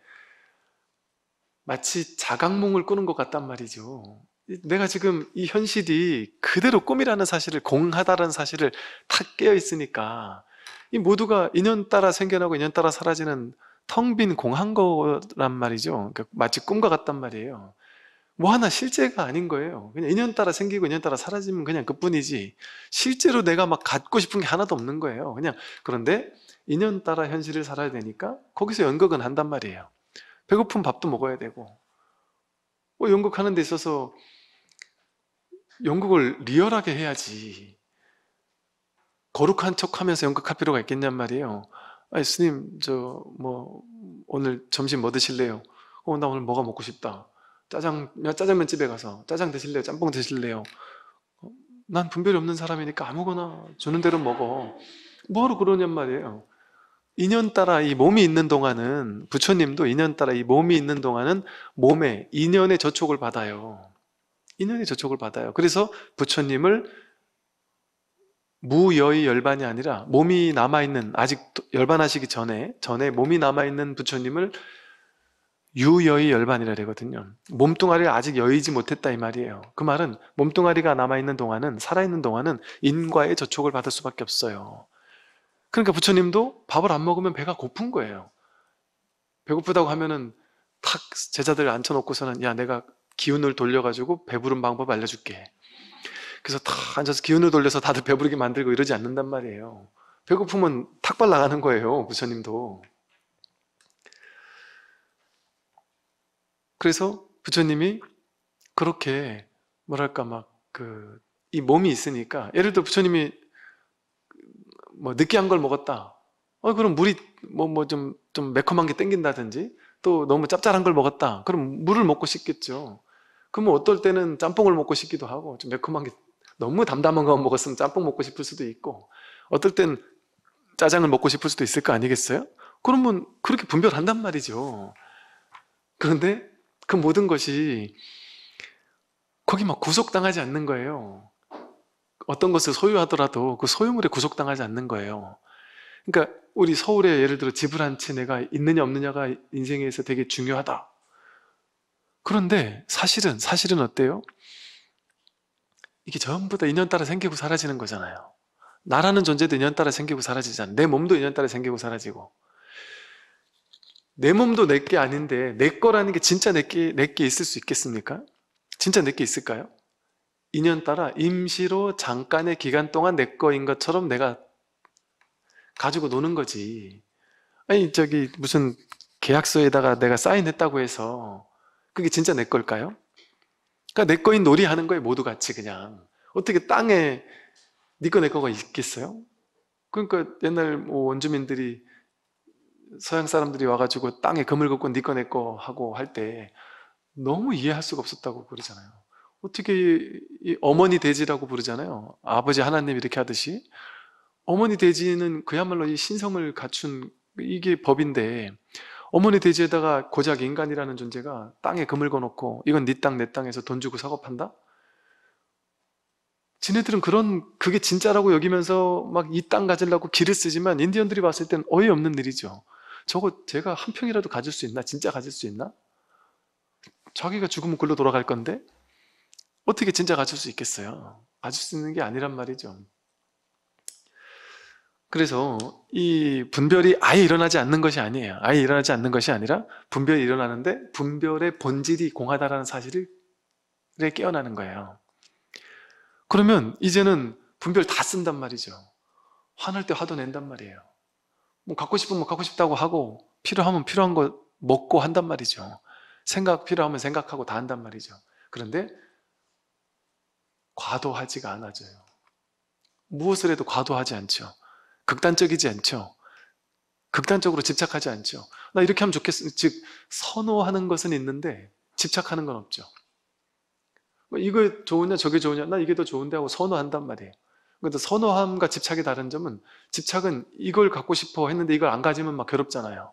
S1: 마치 자각몽을 꾸는 것 같단 말이죠. 내가 지금 이 현실이 그대로 꿈이라는 사실을 공하다라는 사실을 다 깨어 있으니까 이 모두가 인연 따라 생겨나고 인연 따라 사라지는 텅 빈 공한 거란 말이죠. 그러니까 마치 꿈과 같단 말이에요. 뭐 하나 실제가 아닌 거예요. 그냥 인연 따라 생기고 인연 따라 사라지면 그냥 그뿐이지. 실제로 내가 막 갖고 싶은 게 하나도 없는 거예요. 그냥 그런데 인연 따라 현실을 살아야 되니까 거기서 연극은 한단 말이에요. 배고픈 밥도 먹어야 되고 뭐 연극하는 데 있어서 연극을 리얼하게 해야지 거룩한 척 하면서 연극할 필요가 있겠냔 말이에요 아니 스님 저 뭐 오늘 점심 뭐 드실래요? 어나 오늘 뭐가 먹고 싶다 짜장, 짜장면 집에 가서 짜장 드실래요? 짬뽕 드실래요? 어, 난 분별이 없는 사람이니까 아무거나 주는 대로 먹어 뭐하러 그러냔 말이에요 인연 따라 이 몸이 있는 동안은 부처님도 인연 따라 이 몸이 있는 동안은 몸에 인연의 저촉을 받아요 인연의 저촉을 받아요. 그래서 부처님을 무여의 열반이 아니라 몸이 남아있는 아직 열반하시기 전에 전에 몸이 남아있는 부처님을 유여의 열반이라 되거든요. 몸뚱아리를 아직 여의지 못했다 이 말이에요. 그 말은 몸뚱아리가 남아있는 동안은 살아있는 동안은 인과의 저촉을 받을 수밖에 없어요. 그러니까 부처님도 밥을 안 먹으면 배가 고픈 거예요. 배고프다고 하면은 탁 제자들 앉혀놓고서는 야 내가 기운을 돌려가지고 배부른 방법 알려줄게. 그래서 다 앉아서 기운을 돌려서 다들 배부르게 만들고 이러지 않는단 말이에요. 배고프면 탁발 나가는 거예요, 부처님도. 그래서 부처님이 그렇게 뭐랄까 막 그 이 몸이 있으니까 예를 들어 부처님이 뭐 느끼한 걸 먹었다. 어 그럼 물이 뭐 뭐 좀 좀 매콤한 게 땡긴다든지 또 너무 짭짤한 걸 먹었다. 그럼 물을 먹고 싶겠죠. 그러면 어떨 때는 짬뽕을 먹고 싶기도 하고 좀 매콤한 게 너무 담담한 거 먹었으면 짬뽕 먹고 싶을 수도 있고 어떨 땐 짜장을 먹고 싶을 수도 있을 거 아니겠어요? 그러면 그렇게 분별한단 말이죠. 그런데 그 모든 것이 거기 막 구속당하지 않는 거예요. 어떤 것을 소유하더라도 그 소유물에 구속당하지 않는 거예요. 그러니까 우리 서울에 예를 들어 집을 한 채 내가 있느냐 없느냐가 인생에서 되게 중요하다. 그런데 사실은 사실은 어때요? 이게 전부 다 인연 따라 생기고 사라지는 거잖아요. 나라는 존재도 인연 따라 생기고 사라지잖아. 내 몸도 인연 따라 생기고 사라지고. 내 몸도 내 게 아닌데 내 거라는 게 진짜 내게 내게 있을 수 있겠습니까? 진짜 내 게 있을까요? 인연 따라 임시로 잠깐의 기간 동안 내 거인 것처럼 내가 가지고 노는 거지. 아니 저기 무슨 계약서에다가 내가 사인했다고 해서 그게 진짜 내 걸까요? 그러니까 내 거인 놀이하는 거에 모두 같이 그냥 어떻게 땅에 네거내 거가 있겠어요? 그러니까 옛날 뭐 원주민들이 서양 사람들이 와가지고 땅에 금을 걷고 네거내 거 하고 할 때 너무 이해할 수가 없었다고 그러잖아요. 어떻게 어머니 돼지라고 부르잖아요. 아버지 하나님 이렇게 하듯이 어머니 돼지는 그야말로 이 신성을 갖춘 이게 법인데 어머니 돼지에다가 고작 인간이라는 존재가 땅에 금을 거놓고 이건 네 땅, 내 땅에서 돈 주고 사고 판다? 지네들은 그런 그게 진짜라고 여기면서 막 이 땅 가질라고 길을 쓰지만 인디언들이 봤을 땐 어이없는 일이죠. 저거 제가 한 평이라도 가질 수 있나? 진짜 가질 수 있나? 자기가 죽으면 글로 돌아갈 건데 어떻게 진짜 가질 수 있겠어요? 가질 수 있는 게 아니란 말이죠. 그래서 이 분별이 아예 일어나지 않는 것이 아니에요. 아예 일어나지 않는 것이 아니라 분별이 일어나는데 분별의 본질이 공하다라는 사실을 깨어나는 거예요. 그러면 이제는 분별 다 쓴단 말이죠. 화낼때 화도 낸단 말이에요. 뭐 갖고 싶으면 갖고 싶다고 하고 필요하면 필요한 거 먹고 한단 말이죠. 생각 필요하면 생각하고 다 한단 말이죠. 그런데 과도하지가 않아져요. 무엇을 해도 과도하지 않죠. 극단적이지 않죠. 극단적으로 집착하지 않죠. 나 이렇게 하면 좋겠어. 즉, 선호하는 것은 있는데 집착하는 건 없죠. 뭐 이거 좋으냐, 저게 좋으냐, 나 이게 더 좋은데 하고 선호한단 말이에요. 그런데 선호함과 집착이 다른 점은 집착은 이걸 갖고 싶어 했는데 이걸 안 가지면 막 괴롭잖아요.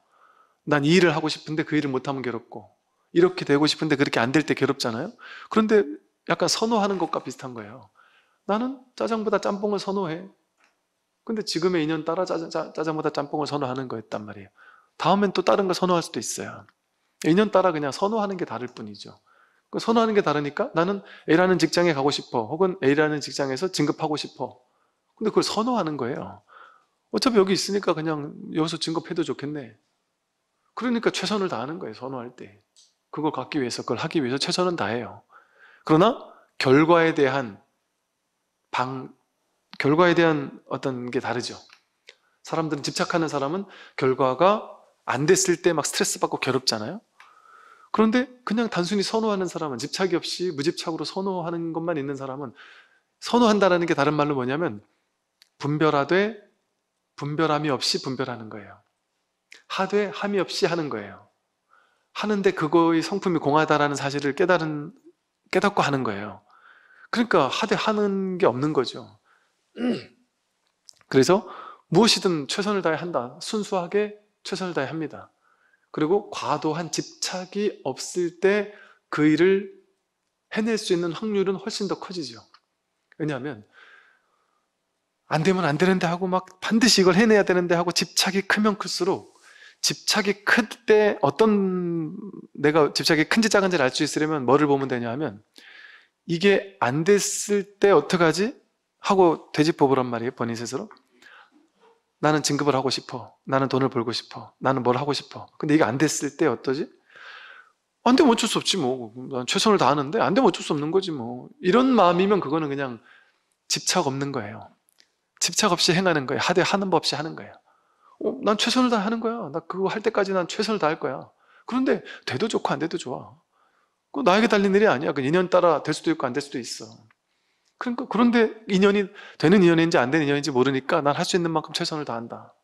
S1: 난 이 일을 하고 싶은데 그 일을 못하면 괴롭고, 이렇게 되고 싶은데 그렇게 안 될 때 괴롭잖아요. 그런데 약간 선호하는 것과 비슷한 거예요. 나는 짜장보다 짬뽕을 선호해. 근데 지금의 인연 따라 짜장, 짜장보다 짬뽕을 선호하는 거였단 말이에요. 다음엔 또 다른 걸 선호할 수도 있어요. 인연 따라 그냥 선호하는 게 다를 뿐이죠. 그 선호하는 게 다르니까 나는 A라는 직장에 가고 싶어. 혹은 A라는 직장에서 진급하고 싶어. 근데 그걸 선호하는 거예요. 어차피 여기 있으니까 그냥 여기서 진급해도 좋겠네. 그러니까 최선을 다하는 거예요. 선호할 때. 그걸 갖기 위해서, 그걸 하기 위해서 최선은 다해요. 그러나 결과에 대한 방, 결과에 대한 어떤 게 다르죠. 사람들은 집착하는 사람은 결과가 안 됐을 때 막 스트레스 받고 괴롭잖아요. 그런데 그냥 단순히 선호하는 사람은 집착이 없이 무집착으로 선호하는 것만 있는 사람은 선호한다라게 다른 말로 뭐냐면 분별하되 분별함이 없이 분별하는 거예요. 하되 함이 없이 하는 거예요. 하는데 그거의 성품이 공하다라는 사실을 깨달은 깨닫고 하는 거예요. 그러니까 하되 하는 게 없는 거죠. 그래서 무엇이든 최선을 다해 한다. 순수하게 최선을 다해 합니다. 그리고 과도한 집착이 없을 때 그 일을 해낼 수 있는 확률은 훨씬 더 커지죠. 왜냐하면 안 되면 안 되는데 하고 막 반드시 이걸 해내야 되는데 하고 집착이 크면 클수록 집착이 클때 어떤 내가 집착이 큰지 작은지를 알 수 있으려면 뭐를 보면 되냐 하면 이게 안 됐을 때 어떡하지? 하고 되짚어보란 말이에요 본인 스스로 나는 진급을 하고 싶어 나는 돈을 벌고 싶어 나는 뭘 하고 싶어 근데 이게 안 됐을 때 어떠지? 안 되면 어쩔 수 없지 뭐난 최선을 다하는데 안 되면 어쩔 수 없는 거지 뭐 이런 마음이면 그거는 그냥 집착 없는 거예요 집착 없이 행하는 거예요 하되 하는 법 없이 하는 거예요 어, 난 최선을 다하는 거야 나 그거 할 때까지 난 최선을 다할 거야 그런데 돼도 좋고 안 돼도 좋아 그 나에게 달린 일이 아니야 그 인연 따라 될 수도 있고 안 될 수도 있어 그러니까 그런데 인연이 되는 인연인지 안 되는 인연인지 모르니까 난 할 수 있는 만큼 최선을 다한다.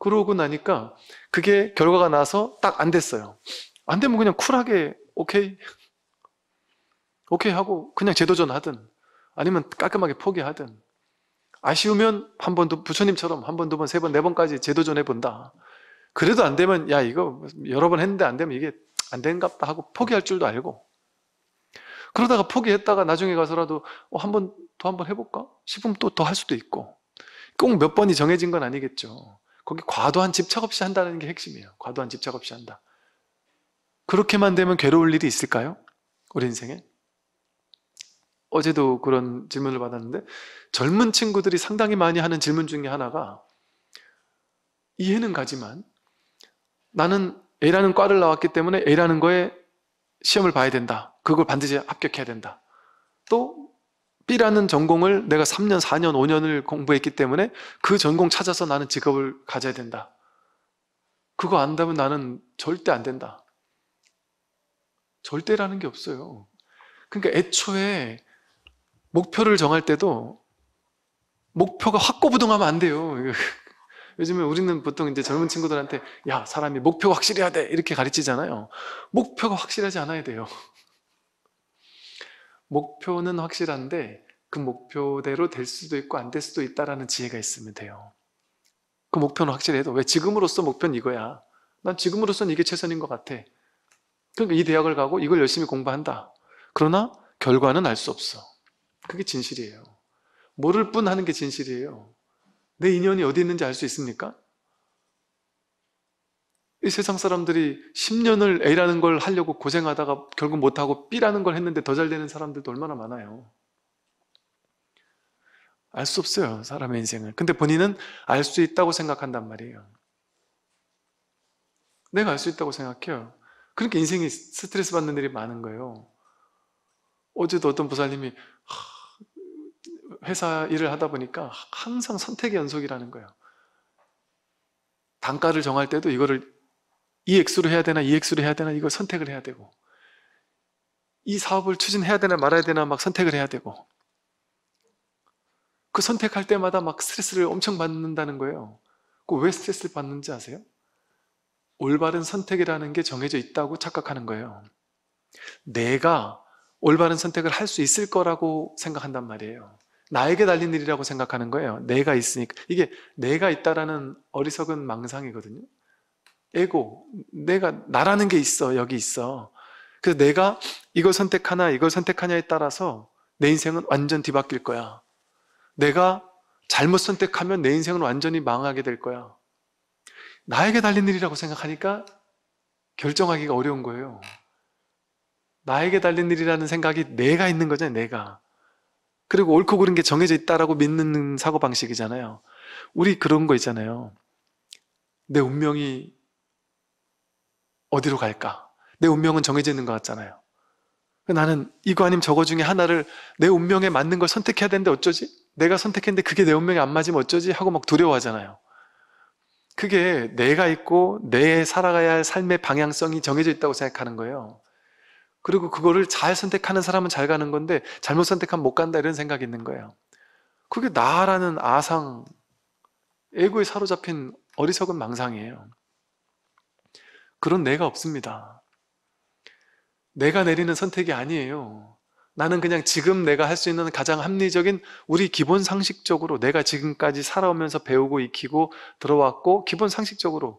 S1: 그러고 나니까 그게 결과가 나서 딱 안 됐어요. 안 되면 그냥 쿨하게 오케이 오케이 하고 그냥 재도전하든 아니면 깔끔하게 포기하든 아쉬우면 한 번, 두, 부처님처럼 한 번, 두 번, 세 번, 네 번까지 재도전해 본다. 그래도 안 되면, 야, 이거 여러 번 했는데 안 되면 이게 안 된갑다 하고 포기할 줄도 알고, 그러다가 포기했다가 나중에 가서라도 어, 한번 더한번 해볼까 싶으면 또 더 할 수도 있고 꼭 몇 번이 정해진 건 아니겠죠. 거기 과도한 집착 없이 한다는 게 핵심이에요. 과도한 집착 없이 한다. 그렇게만 되면 괴로울 일이 있을까요? 우리 인생에? 어제도 그런 질문을 받았는데 젊은 친구들이 상당히 많이 하는 질문 중에 하나가 이해는 가지만 나는 A라는 과를 나왔기 때문에 A라는 거에 시험을 봐야 된다. 그걸 반드시 합격해야 된다. 또 B라는 전공을 내가 3년, 4년, 5년을 공부했기 때문에 그 전공 찾아서 나는 직업을 가져야 된다. 그거 안다면 나는 절대 안 된다. 절대라는 게 없어요. 그러니까 애초에 목표를 정할 때도 목표가 확고부동하면 안 돼요. 요즘에 우리는 보통 이제 젊은 친구들한테 야, 사람이 목표가 확실해야 돼. 이렇게 가르치잖아요. 목표가 확실하지 않아야 돼요. 목표는 확실한데 그 목표대로 될 수도 있고 안 될 수도 있다라는 지혜가 있으면 돼요. 그 목표는 확실해도 왜 지금으로서 목표는 이거야. 난 지금으로서는 이게 최선인 것 같아. 그러니까 이 대학을 가고 이걸 열심히 공부한다. 그러나 결과는 알 수 없어. 그게 진실이에요. 모를 뿐 하는 게 진실이에요. 내 인연이 어디 있는지 알 수 있습니까? 이 세상 사람들이 10년을 A라는 걸 하려고 고생하다가 결국 못하고 B라는 걸 했는데 더 잘 되는 사람들도 얼마나 많아요. 알 수 없어요, 사람의 인생을. 근데 본인은 알 수 있다고 생각한단 말이에요. 내가 알 수 있다고 생각해요. 그러니까 인생이 스트레스 받는 일이 많은 거예요. 어제도 어떤 부사님이 회사 일을 하다 보니까 항상 선택의 연속이라는 거예요. 단가를 정할 때도 이거를 이 액수로 해야 되나 이 액수로 해야 되나 이걸 선택을 해야 되고 이 사업을 추진해야 되나 말아야 되나 막 선택을 해야 되고 그 선택할 때마다 막 스트레스를 엄청 받는다는 거예요. 그 왜 스트레스를 받는지 아세요? 올바른 선택이라는 게 정해져 있다고 착각하는 거예요. 내가 올바른 선택을 할 수 있을 거라고 생각한단 말이에요. 나에게 달린 일이라고 생각하는 거예요. 내가 있으니까. 이게 내가 있다라는 어리석은 망상이거든요. 에고, 내가, 나라는 게 있어, 여기 있어. 그래서 내가 이걸 선택하나, 이걸 선택하냐에 따라서 내 인생은 완전 뒤바뀔 거야. 내가 잘못 선택하면 내 인생은 완전히 망하게 될 거야. 나에게 달린 일이라고 생각하니까 결정하기가 어려운 거예요. 나에게 달린 일이라는 생각이 내가 있는 거잖아요, 내가. 그리고 옳고 그른 게 정해져 있다라고 믿는 사고방식이잖아요. 우리 그런 거 있잖아요. 내 운명이 어디로 갈까? 내 운명은 정해져 있는 것 같잖아요. 나는 이거 아님 저거 중에 하나를 내 운명에 맞는 걸 선택해야 되는데 어쩌지? 내가 선택했는데 그게 내 운명에 안 맞으면 어쩌지? 하고 막 두려워하잖아요. 그게 내가 있고 내 살아가야 할 삶의 방향성이 정해져 있다고 생각하는 거예요. 그리고 그거를 잘 선택하는 사람은 잘 가는 건데 잘못 선택하면 못 간다 이런 생각이 있는 거예요. 그게 나라는 아상, 에고에 사로잡힌 어리석은 망상이에요. 그런 내가 없습니다. 내가 내리는 선택이 아니에요. 나는 그냥 지금 내가 할 수 있는 가장 합리적인 우리 기본 상식적으로 내가 지금까지 살아오면서 배우고 익히고 들어왔고 기본 상식적으로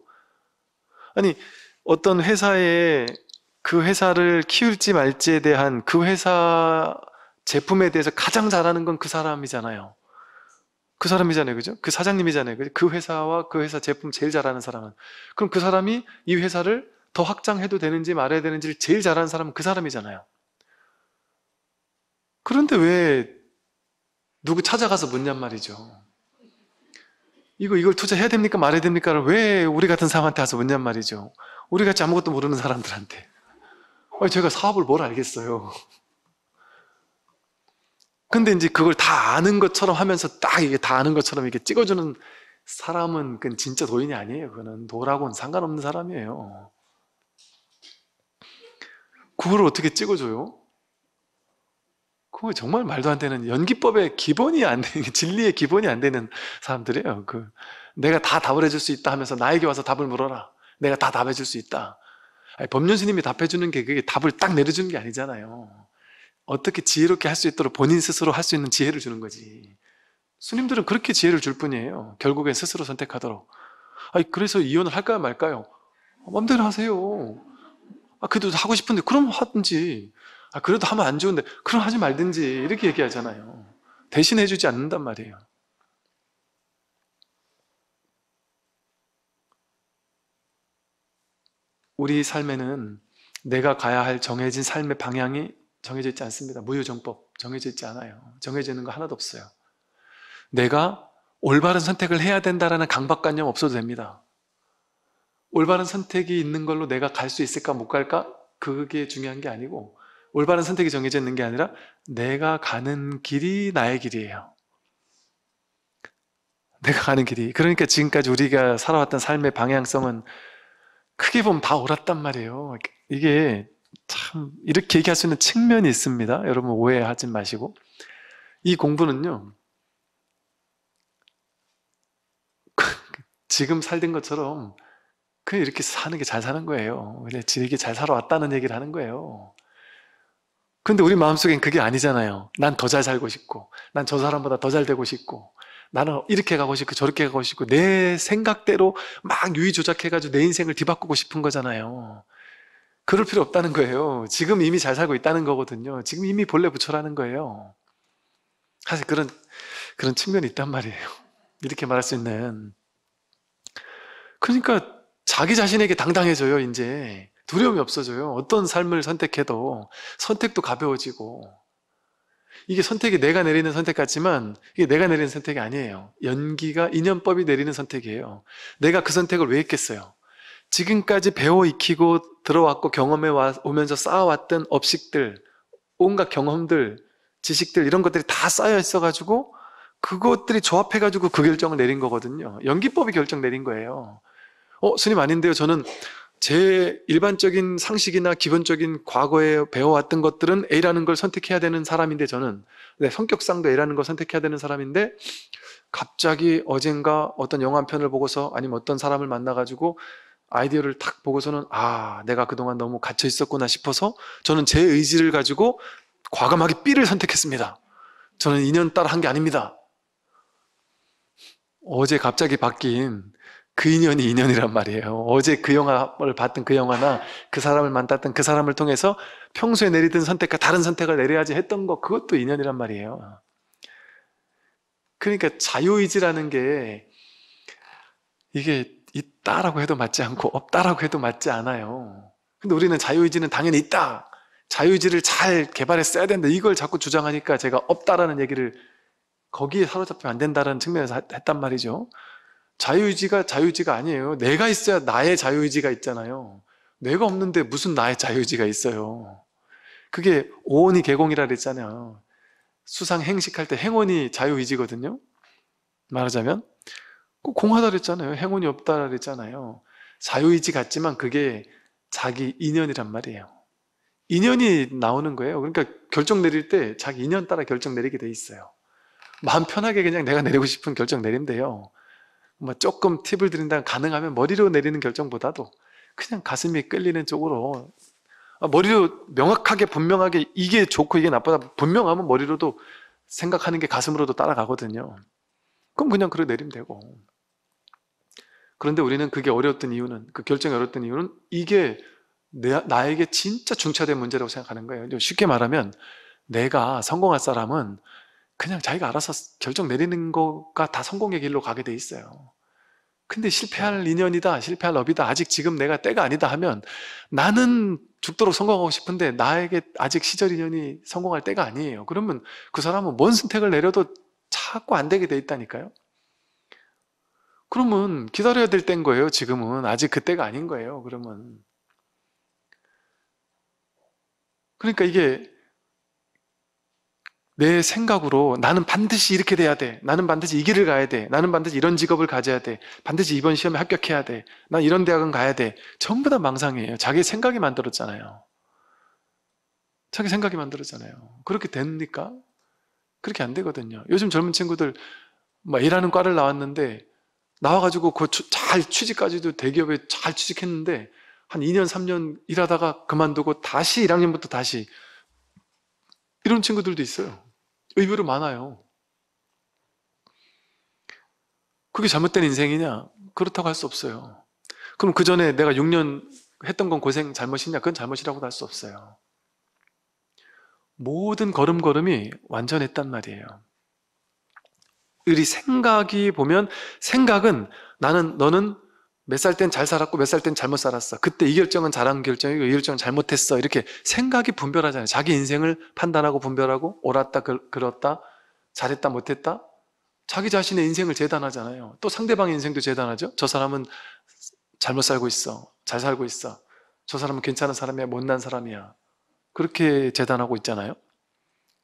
S1: 아니 어떤 회사에 그 회사를 키울지 말지에 대한 그 회사 제품에 대해서 가장 잘하는 건 그 사람이잖아요. 그 사람이잖아요. 그죠? 그 사장님이잖아요. 그죠? 그 회사와 그 회사 제품 제일 잘하는 사람은. 그럼 그 사람이 이 회사를 더 확장해도 되는지 말아야 되는지를 제일 잘하는 사람은 그 사람이잖아요. 그런데 왜 누구 찾아가서 묻냔 말이죠. 이거, 이걸 투자해야 됩니까? 말해야 됩니까? 왜 우리 같은 사람한테 가서 묻냔 말이죠. 우리 같이 아무것도 모르는 사람들한테. 아니, 제가 사업을 뭘 알겠어요. 근데 이제 그걸 다 아는 것처럼 하면서 딱 이게 다 아는 것처럼 이렇게 찍어주는 사람은 그건 진짜 도인이 아니에요. 그는 거 도라고는 상관없는 사람이에요. 그걸 어떻게 찍어줘요? 그거 정말 말도 안 되는 연기법의 기본이 안 되는 진리의 기본이 안 되는 사람들이에요. 그 내가 다 답을 해줄 수 있다 하면서 나에게 와서 답을 물어라. 내가 다 답해줄 수 있다. 아니, 법륜스님이 답해주는 게 그게 답을 딱 내려주는 게 아니잖아요. 어떻게 지혜롭게 할 수 있도록 본인 스스로 할 수 있는 지혜를 주는 거지. 스님들은 그렇게 지혜를 줄 뿐이에요. 결국엔 스스로 선택하도록. 아 그래서 이혼을 할까요, 말까요? 아, 마음대로 하세요. 아, 그래도 하고 싶은데, 그럼 하든지. 아, 그래도 하면 안 좋은데, 그럼 하지 말든지. 이렇게 얘기하잖아요. 대신 해주지 않는단 말이에요. 우리 삶에는 내가 가야 할 정해진 삶의 방향이 정해져 있지 않습니다. 무효정법 정해져 있지 않아요. 정해져 있는 거 하나도 없어요. 내가 올바른 선택을 해야 된다라는 강박관념 없어도 됩니다. 올바른 선택이 있는 걸로 내가 갈 수 있을까 못 갈까 그게 중요한 게 아니고 올바른 선택이 정해져 있는 게 아니라 내가 가는 길이 나의 길이에요. 내가 가는 길이. 그러니까 지금까지 우리가 살아왔던 삶의 방향성은 크게 보면 다 옳았단 말이에요. 이게 참 이렇게 얘기할 수 있는 측면이 있습니다. 여러분 오해하지 마시고 이 공부는요. 지금 살던 것처럼 그냥 이렇게 사는 게 잘 사는 거예요. 그냥 즐기게잘 살아왔다는 얘기를 하는 거예요. 근데 우리 마음속엔 그게 아니잖아요. 난 더 잘 살고 싶고, 난 저 사람보다 더 잘 되고 싶고, 나는 이렇게 가고 싶고, 저렇게 가고 싶고, 내 생각대로 막 유의조작해가지고 내 인생을 뒤바꾸고 싶은 거잖아요. 그럴 필요 없다는 거예요. 지금 이미 잘 살고 있다는 거거든요. 지금 이미 본래 부처라는 거예요. 사실 그런, 그런 측면이 있단 말이에요. 이렇게 말할 수 있는. 그러니까 자기 자신에게 당당해져요, 이제. 두려움이 없어져요. 어떤 삶을 선택해도 선택도 가벼워지고. 이게 선택이 내가 내리는 선택 같지만 이게 내가 내리는 선택이 아니에요. 연기가 인연법이 내리는 선택이에요. 내가 그 선택을 왜 했겠어요? 지금까지 배워 익히고 들어왔고 경험해 와, 오면서 쌓아왔던 업식들, 온갖 경험들, 지식들 이런 것들이 다 쌓여 있어가지고 그것들이 조합해가지고 그 결정을 내린 거거든요. 연기법이 결정 내린 거예요. 어, 스님 아닌데요. 저는 제 일반적인 상식이나 기본적인 과거에 배워왔던 것들은 A라는 걸 선택해야 되는 사람인데 저는 네, 성격상도 A라는 걸 선택해야 되는 사람인데 갑자기 어젠가 어떤 영화 한 편을 보고서 아니면 어떤 사람을 만나가지고 아이디어를 딱 보고서는 아 내가 그동안 너무 갇혀 있었구나 싶어서 저는 제 의지를 가지고 과감하게 B를 선택했습니다. 저는 인연 따라 한 게 아닙니다. 어제 갑자기 바뀐 그 인연이 인연이란 말이에요. 어제 그 영화를 봤던 그 영화나 그 사람을 만났던 그 사람을 통해서 평소에 내리던 선택과 다른 선택을 내려야지 했던 거 그것도 인연이란 말이에요. 그러니까 자유의지라는 게 이게 있다라고 해도 맞지 않고 없다라고 해도 맞지 않아요. 근데 우리는 자유의지는 당연히 있다. 자유의지를 잘 개발했어야 된다. 이걸 자꾸 주장하니까 제가 없다라는 얘기를 거기에 사로잡히면 안 된다라는 측면에서 했단 말이죠. 자유의지가 자유의지가 아니에요. 내가 있어야 나의 자유의지가 있잖아요. 내가 없는데 무슨 나의 자유의지가 있어요. 그게 오원이 개공이라 그랬잖아요. 수상 행식할 때 행원이 자유의지거든요. 말하자면 그 공하다 그랬잖아요. 행운이 없다 그랬잖아요. 자유의지 같지만 그게 자기 인연이란 말이에요. 인연이 나오는 거예요. 그러니까 결정 내릴 때 자기 인연 따라 결정 내리게 돼 있어요. 마음 편하게 그냥 내가 내리고 싶은 결정 내린대요뭐 조금 팁을 드린다면 가능하면 머리로 내리는 결정보다도 그냥 가슴이 끌리는 쪽으로 아, 머리로 명확하게 분명하게 이게 좋고 이게 나쁘다 분명하면 머리로도 생각하는 게 가슴으로도 따라가거든요. 그럼 그냥 그래 내리면 되고 그런데 우리는 그게 어려웠던 이유는 그 결정이 어려웠던 이유는 이게 내, 나에게 진짜 중차된 문제라고 생각하는 거예요. 쉽게 말하면 내가 성공할 사람은 그냥 자기가 알아서 결정 내리는 거가 다 성공의 길로 가게 돼 있어요. 근데 실패할 인연이다, 실패할 업이다, 아직 지금 내가 때가 아니다 하면 나는 죽도록 성공하고 싶은데 나에게 아직 시절 인연이 성공할 때가 아니에요. 그러면 그 사람은 뭔 선택을 내려도 자꾸 안 되게 돼 있다니까요. 그러면 기다려야 될 때인 거예요. 지금은 아직 그때가 아닌 거예요. 그러면 그러니까 이게 내 생각으로 나는 반드시 이렇게 돼야 돼. 나는 반드시 이 길을 가야 돼. 나는 반드시 이런 직업을 가져야 돼. 반드시 이번 시험에 합격해야 돼. 난 이런 대학은 가야 돼. 전부 다 망상이에요. 자기 생각이 만들었잖아요. 자기 생각이 만들었잖아요. 그렇게 됩니까? 그렇게 안 되거든요. 요즘 젊은 친구들 막 A라는 과를 나왔는데 나와가지고 그잘 취직까지도 대기업에 잘 취직했는데 한 2년, 3년 일하다가 그만두고 다시 1학년부터 다시 이런 친구들도 있어요. 의외로 많아요. 그게 잘못된 인생이냐? 그렇다고 할 수 없어요. 그럼 그 전에 내가 6년 했던 건 고생 잘못이냐? 그건 잘못이라고도 할 수 없어요. 모든 걸음걸음이 완전했단 말이에요. 우리 생각이 보면 생각은 나는 너는 몇 살 땐 잘 살았고 몇 살 땐 잘못 살았어. 그때 이 결정은 잘한 결정이고 이 결정은 잘못했어. 이렇게 생각이 분별하잖아요. 자기 인생을 판단하고 분별하고 옳았다 그, 그렇다 잘했다 못했다 자기 자신의 인생을 재단하잖아요. 또 상대방의 인생도 재단하죠. 저 사람은 잘못 살고 있어. 잘 살고 있어. 저 사람은 괜찮은 사람이야. 못난 사람이야. 그렇게 재단하고 있잖아요.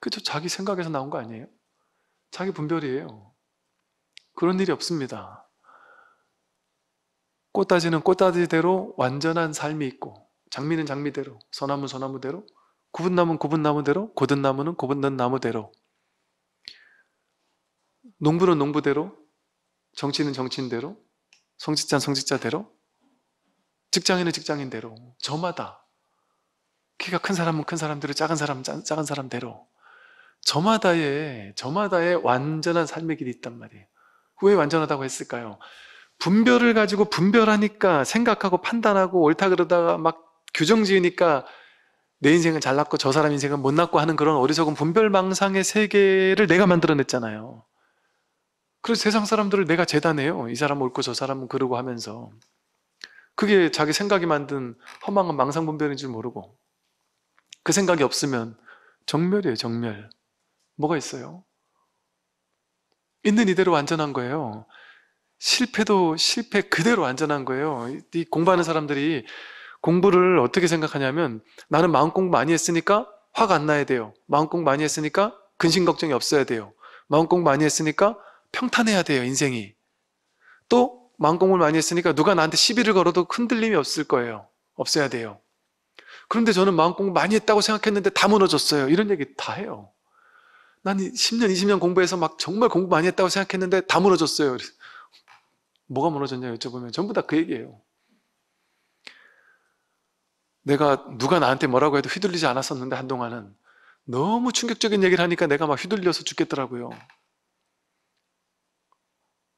S1: 그죠? 자기 생각에서 나온 거 아니에요? 자기 분별이에요. 그런 일이 없습니다. 꽃다지는 꽃다지대로 완전한 삶이 있고 장미는 장미대로 소나무 소나무대로 구분나무는 구분나무대로 고든나무는 고든나무대로 농부는 농부대로 정치는 정치인대로 성직자는 성직자대로 직장인은 직장인대로 저마다 키가 큰 사람은 큰 사람대로 작은 사람은 작은 사람대로 저마다의 저마다의 완전한 삶의 길이 있단 말이에요 왜 완전하다고 했을까요? 분별을 가지고 분별하니까 생각하고 판단하고 옳다 그러다가 막 규정 지으니까 내 인생은 잘났고 저 사람 인생은 못났고 하는 그런 어리석은 분별망상의 세계를 내가 만들어냈잖아요. 그래서 세상 사람들을 내가 재단해요. 이사람 옳고 저 사람은 그러고 하면서. 그게 자기 생각이 만든 허한 망상 분별인 줄 모르고. 그 생각이 없으면 정멸이에요, 정멸. 뭐가 있어요? 있는 이대로 완전한 거예요. 실패도 실패 그대로 완전한 거예요. 이 공부하는 사람들이 공부를 어떻게 생각하냐면 나는 마음 공부 많이 했으니까 화가 안 나야 돼요. 마음 공부 많이 했으니까 근심 걱정이 없어야 돼요. 마음 공부 많이 했으니까 평탄해야 돼요, 인생이. 또 마음 공부를 많이 했으니까 누가 나한테 시비를 걸어도 흔들림이 없을 거예요. 없어야 돼요. 그런데 저는 마음 공부 많이 했다고 생각했는데 다 무너졌어요. 이런 얘기 다 해요. 난 10년, 20년 공부해서 막 정말 공부 많이 했다고 생각했는데 다 무너졌어요. 뭐가 무너졌냐 여쭤보면 전부 다 그 얘기예요. 내가 누가 나한테 뭐라고 해도 휘둘리지 않았었는데 한동안은 너무 충격적인 얘기를 하니까 내가 막 휘둘려서 죽겠더라고요.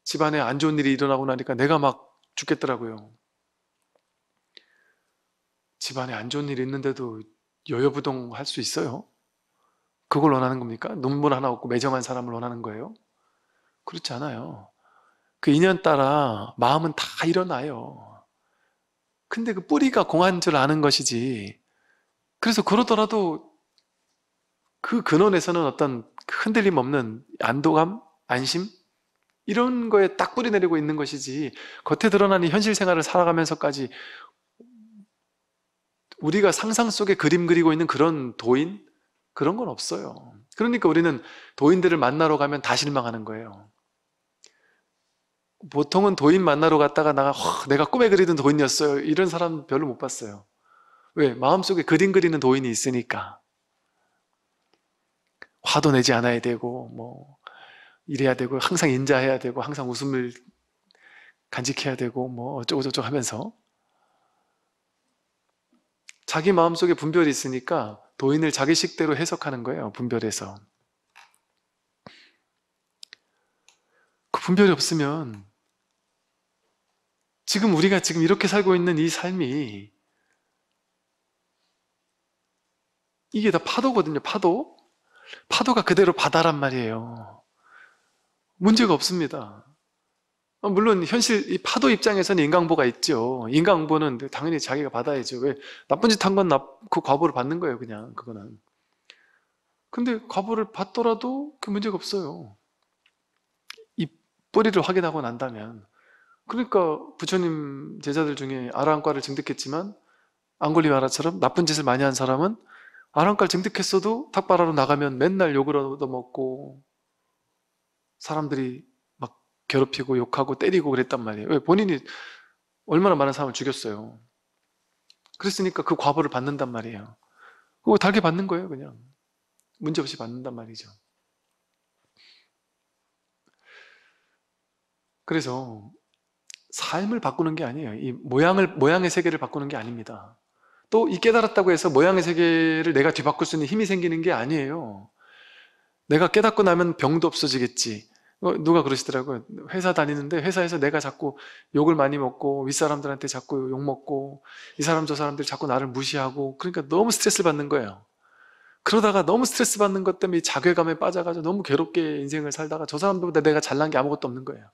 S1: 집안에 안 좋은 일이 일어나고 나니까 내가 막 죽겠더라고요. 집안에 안 좋은 일이 있는데도 여여부동 할 수 있어요? 그걸 원하는 겁니까? 논문 하나 없고 매정한 사람을 원하는 거예요? 그렇지 않아요. 그 인연 따라 마음은 다 일어나요. 근데 그 뿌리가 공한 줄 아는 것이지. 그래서 그러더라도 그 근원에서는 어떤 그 흔들림 없는 안도감, 안심 이런 거에 딱 뿌리 내리고 있는 것이지. 겉에 드러나는 현실 생활을 살아가면서까지 우리가 상상 속에 그림 그리고 있는 그런 도인 그런 건 없어요. 그러니까 우리는 도인들을 만나러 가면 다 실망하는 거예요. 보통은 도인 만나러 갔다가 나가 내가 꿈에 그리던 도인이었어요. 이런 사람 별로 못 봤어요. 왜? 마음속에 그림 그리는 도인이 있으니까. 화도 내지 않아야 되고 뭐 이래야 되고 항상 인자해야 되고 항상 웃음을 간직해야 되고 뭐 어쩌고저쩌고 하면서 자기 마음속에 분별이 있으니까 도인을 자기식대로 해석하는 거예요. 분별해서. 그 분별이 없으면 지금 우리가 지금 이렇게 살고 있는 이 삶이 이게 다 파도거든요. 파도. 파도가 그대로 바다란 말이에요. 문제가 없습니다. 어, 물론 현실 이 파도 입장에서는 인강보가 있죠. 인강보는 당연히 자기가 받아야죠. 왜 나쁜 짓 한 건 그 과보를 받는 거예요, 그냥 그거는. 근데 과보를 받더라도 그 문제가 없어요. 이 뿌리를 확인하고 난다면. 그러니까 부처님 제자들 중에 아랑과를 증득했지만 안골리 와라처럼 나쁜 짓을 많이 한 사람은 아랑과를 증득했어도 탁바라로 나가면 맨날 욕을 얻어먹고 사람들이 괴롭히고 욕하고 때리고 그랬단 말이에요. 왜? 본인이 얼마나 많은 사람을 죽였어요. 그랬으니까 그 과보를 받는단 말이에요. 그거 달게 받는 거예요, 그냥. 문제없이 받는단 말이죠. 그래서 삶을 바꾸는 게 아니에요. 이 모양을, 모양의 세계를 바꾸는 게 아닙니다. 또 이 깨달았다고 해서 모양의 세계를 내가 뒤바꿀 수 있는 힘이 생기는 게 아니에요. 내가 깨닫고 나면 병도 없어지겠지. 어, 누가 그러시더라고요. 회사 다니는데 회사에서 내가 자꾸 욕을 많이 먹고 윗사람들한테 자꾸 욕 먹고 이 사람 저사람들 자꾸 나를 무시하고 그러니까 너무 스트레스 받는 거예요. 그러다가 너무 스트레스 받는 것 때문에 자괴감에 빠져가지고 너무 괴롭게 인생을 살다가 저 사람들보다 내가 잘난 게 아무것도 없는 거예요.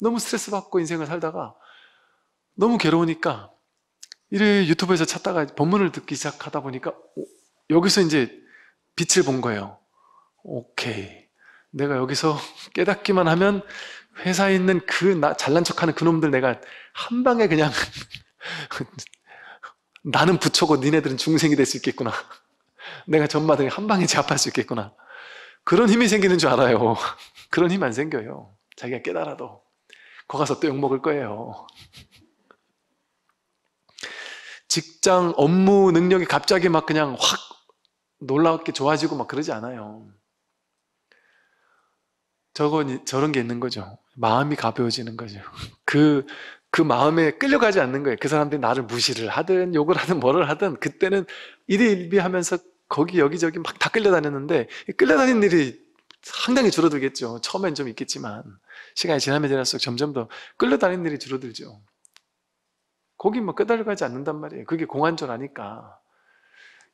S1: 너무 스트레스 받고 인생을 살다가 너무 괴로우니까 이래 유튜브에서 찾다가 본문을 듣기 시작하다 보니까 여기서 이제 빛을 본 거예요. 오케이. 내가 여기서 깨닫기만 하면 회사에 있는 그 나, 잘난 척하는 그놈들 내가 한 방에 그냥 나는 부처고 니네들은 중생이 될 수 있겠구나. 내가 전마등에 한 방에 제압할 수 있겠구나. 그런 힘이 생기는 줄 알아요. 그런 힘 안 생겨요. 자기가 깨달아도. 거 가서 또 욕먹을 거예요. 직장 업무 능력이 갑자기 막 그냥 확 놀랍게 좋아지고 막 그러지 않아요. 저건 저런 게 있는 거죠. 마음이 가벼워지는 거죠. 그그 그 마음에 끌려가지 않는 거예요. 그 사람들이 나를 무시를 하든 욕을 하든 뭐를 하든 그때는 일희일비하면서 거기 여기저기 막 다 끌려다녔는데 끌려다니는 일이 상당히 줄어들겠죠. 처음엔 좀 있겠지만 시간이 지나면 지날수록 점점 더 끌려다니는 일이 줄어들죠. 거기 뭐 끄달려가지 않는단 말이에요. 그게 공안전 아니까.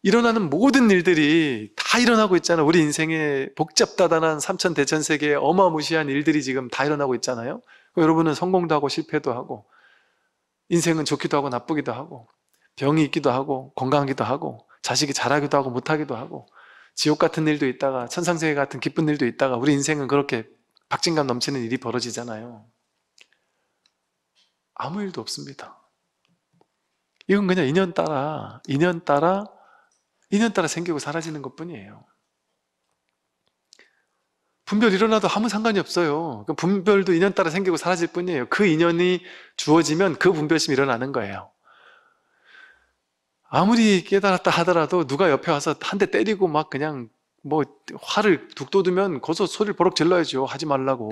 S1: 일어나는 모든 일들이 다 일어나고 있잖아요. 우리 인생의 복잡다단한 삼천 대천 세계에 어마무시한 일들이 지금 다 일어나고 있잖아요. 여러분은 성공도 하고 실패도 하고 인생은 좋기도 하고 나쁘기도 하고 병이 있기도 하고 건강하기도 하고 자식이 잘하기도 하고 못하기도 하고 지옥 같은 일도 있다가 천상세계 같은 기쁜 일도 있다가 우리 인생은 그렇게 박진감 넘치는 일이 벌어지잖아요. 아무 일도 없습니다. 이건 그냥 인연 따라 인연 따라 인연따라 생기고 사라지는 것 뿐이에요. 분별 일어나도 아무 상관이 없어요. 그러니까 분별도 인연 따라 생기고 사라질 뿐이에요. 그 인연이 주어지면 그 분별심이 일어나는 거예요. 아무리 깨달았다 하더라도 누가 옆에 와서 한 대 때리고 막 그냥 뭐 화를 둑돋으면 거기서 소리를 버럭 질러야죠. 하지 말라고.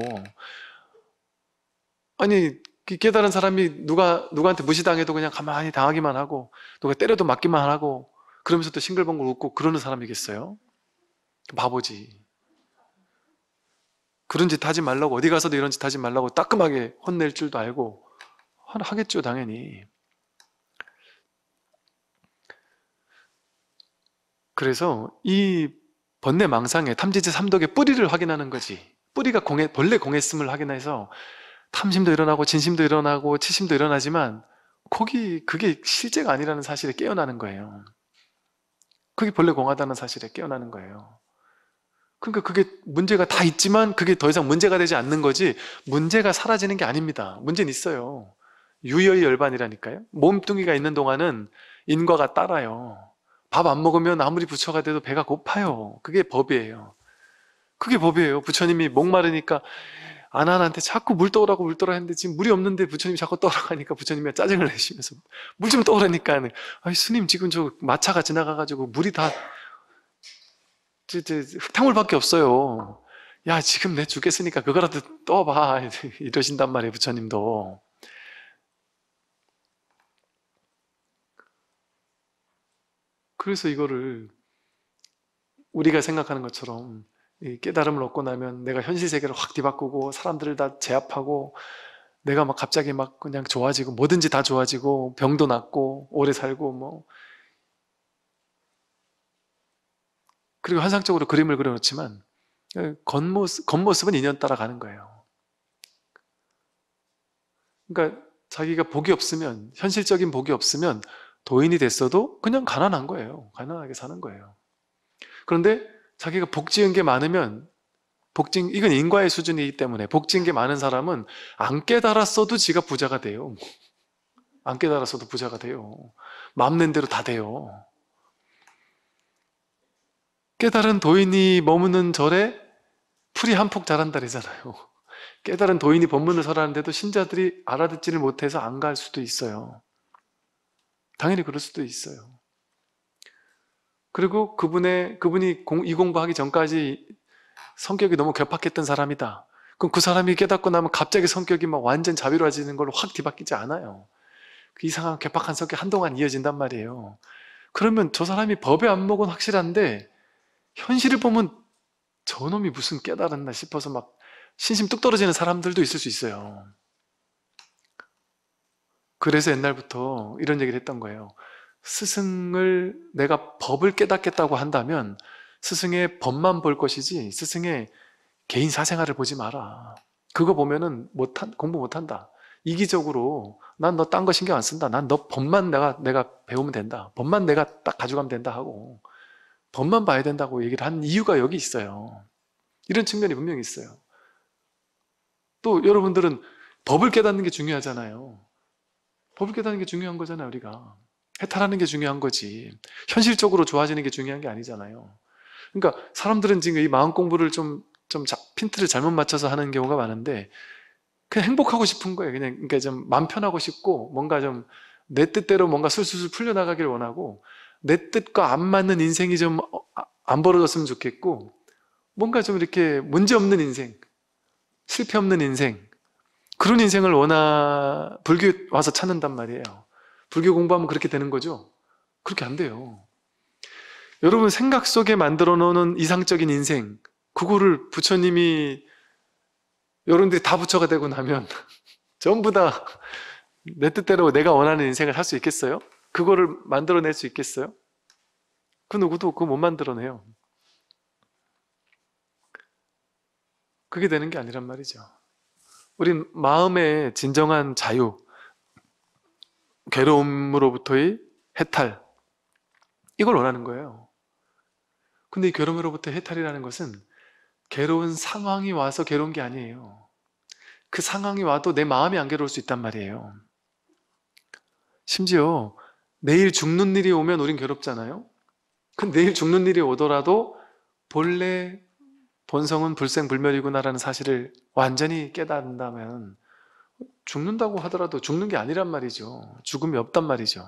S1: 아니 그 깨달은 사람이 누가 누구한테 무시당해도 그냥 가만히 당하기만 하고 누가 때려도 맞기만 하고 그러면서 또 싱글벙글 웃고 그러는 사람이겠어요? 바보지. 그런 짓 하지 말라고 어디 가서도 이런 짓 하지 말라고 따끔하게 혼낼 줄도 알고 하겠죠 당연히 그래서 이 번뇌 망상에 탐지지 삼독의 뿌리를 확인하는 거지 뿌리가 공해, 본래 공했음을 확인해서 탐심도 일어나고 진심도 일어나고 치심도 일어나지만 거기 그게 실제가 아니라는 사실에 깨어나는 거예요 그게 본래 공하다는 사실에 깨어나는 거예요. 그러니까 그게 문제가 다 있지만 그게 더 이상 문제가 되지 않는 거지 문제가 사라지는 게 아닙니다. 문제는 있어요. 유혈 열반이라니까요. 몸뚱이가 있는 동안은 인과가 따라요. 밥 안 먹으면 아무리 부처가 돼도 배가 고파요. 그게 법이에요. 그게 법이에요. 부처님이 목마르니까 아난한테 자꾸 물 떠오라고 물 떠라 했는데 지금 물이 없는데 부처님이 자꾸 떠라고 오 하니까 부처님이 짜증을 내시면서 물 좀 떠오라니까 아니 스님 지금 저 마차가 지나가가지고 물이 다 흙탕물밖에 없어요 야 지금 내 죽겠으니까 그거라도 떠봐 이러신단 말이에요 부처님도 그래서 이거를 우리가 생각하는 것처럼 깨달음을 얻고 나면 내가 현실 세계를 확 뒤바꾸고 사람들을 다 제압하고 내가 막 갑자기 막 그냥 좋아지고 뭐든지 다 좋아지고 병도 낫고 오래 살고 뭐 그리고 환상적으로 그림을 그려놓지만 그 겉모습, 겉모습은 인연 따라가는 거예요. 그러니까 자기가 복이 없으면 현실적인 복이 없으면 도인이 됐어도 그냥 가난한 거예요. 가난하게 사는 거예요. 그런데 자기가 복 지은 게 많으면 복진 이건 인과의 수준이기 때문에 복진 지게 많은 사람은 안 깨달았어도 지가 부자가 돼요. 안 깨달았어도 부자가 돼요. 맘는 대로 다 돼요. 깨달은 도인이 머무는 절에 풀이 한 폭 자란다리잖아요. 깨달은 도인이 법문을 설하는데도 신자들이 알아듣지를 못해서 안 갈 수도 있어요. 당연히 그럴 수도 있어요. 그리고 그분의, 그분이 공, 이 공부하기 전까지 성격이 너무 격팍했던 사람이다. 그럼 그 사람이 깨닫고 나면 갑자기 성격이 막 완전 자비로워지는 걸로 확 뒤바뀌지 않아요. 그 이상한 격팍한 성격이 한동안 이어진단 말이에요. 그러면 저 사람이 법의 안목은 확실한데 현실을 보면 저놈이 무슨 깨달았나 싶어서 막 신심 뚝 떨어지는 사람들도 있을 수 있어요. 그래서 옛날부터 이런 얘기를 했던 거예요. 스승을 내가 법을 깨닫겠다고 한다면 스승의 법만 볼 것이지 스승의 개인 사생활을 보지 마라. 그거 보면은 못한 공부 못한다. 이기적으로 난 너 딴 거 신경 안 쓴다. 난 너 법만 내가 내가 배우면 된다. 법만 내가 딱 가져가면 된다 하고 법만 봐야 된다고 얘기를 한 이유가 여기 있어요. 이런 측면이 분명히 있어요. 또 여러분들은 법을 깨닫는 게 중요하잖아요. 법을 깨닫는 게 중요한 거잖아요, 우리가. 해탈하는 게 중요한 거지. 현실적으로 좋아지는 게 중요한 게 아니잖아요. 그러니까 사람들은 지금 이 마음 공부를 좀, 좀 자, 핀트를 잘못 맞춰서 하는 경우가 많은데, 그냥 행복하고 싶은 거예요. 그냥, 그러니까 좀 마음 편하고 싶고, 뭔가 좀 내 뜻대로 뭔가 술술술 풀려나가길 원하고, 내 뜻과 안 맞는 인생이 좀안 어, 아, 벌어졌으면 좋겠고, 뭔가 좀 이렇게 문제 없는 인생, 실패 없는 인생, 그런 인생을 원하, 불교 와서 찾는단 말이에요. 불교 공부하면 그렇게 되는 거죠? 그렇게 안 돼요. 여러분 생각 속에 만들어 놓는 이상적인 인생 그거를 부처님이 여러분들이 다 부처가 되고 나면 전부 다 내 뜻대로 내가 원하는 인생을 할 수 있겠어요? 그거를 만들어낼 수 있겠어요? 그 누구도 그거 못 만들어내요. 그게 되는 게 아니란 말이죠. 우린 마음의 진정한 자유, 괴로움으로부터의 해탈. 이걸 원하는 거예요. 근데 이 괴로움으로부터 해탈이라는 것은 괴로운 상황이 와서 괴로운 게 아니에요. 그 상황이 와도 내 마음이 안 괴로울 수 있단 말이에요. 심지어 내일 죽는 일이 오면 우린 괴롭잖아요. 근데 내일 죽는 일이 오더라도 본래 본성은 불생불멸이구나라는 사실을 완전히 깨닫는다면 죽는다고 하더라도 죽는 게 아니란 말이죠. 죽음이 없단 말이죠.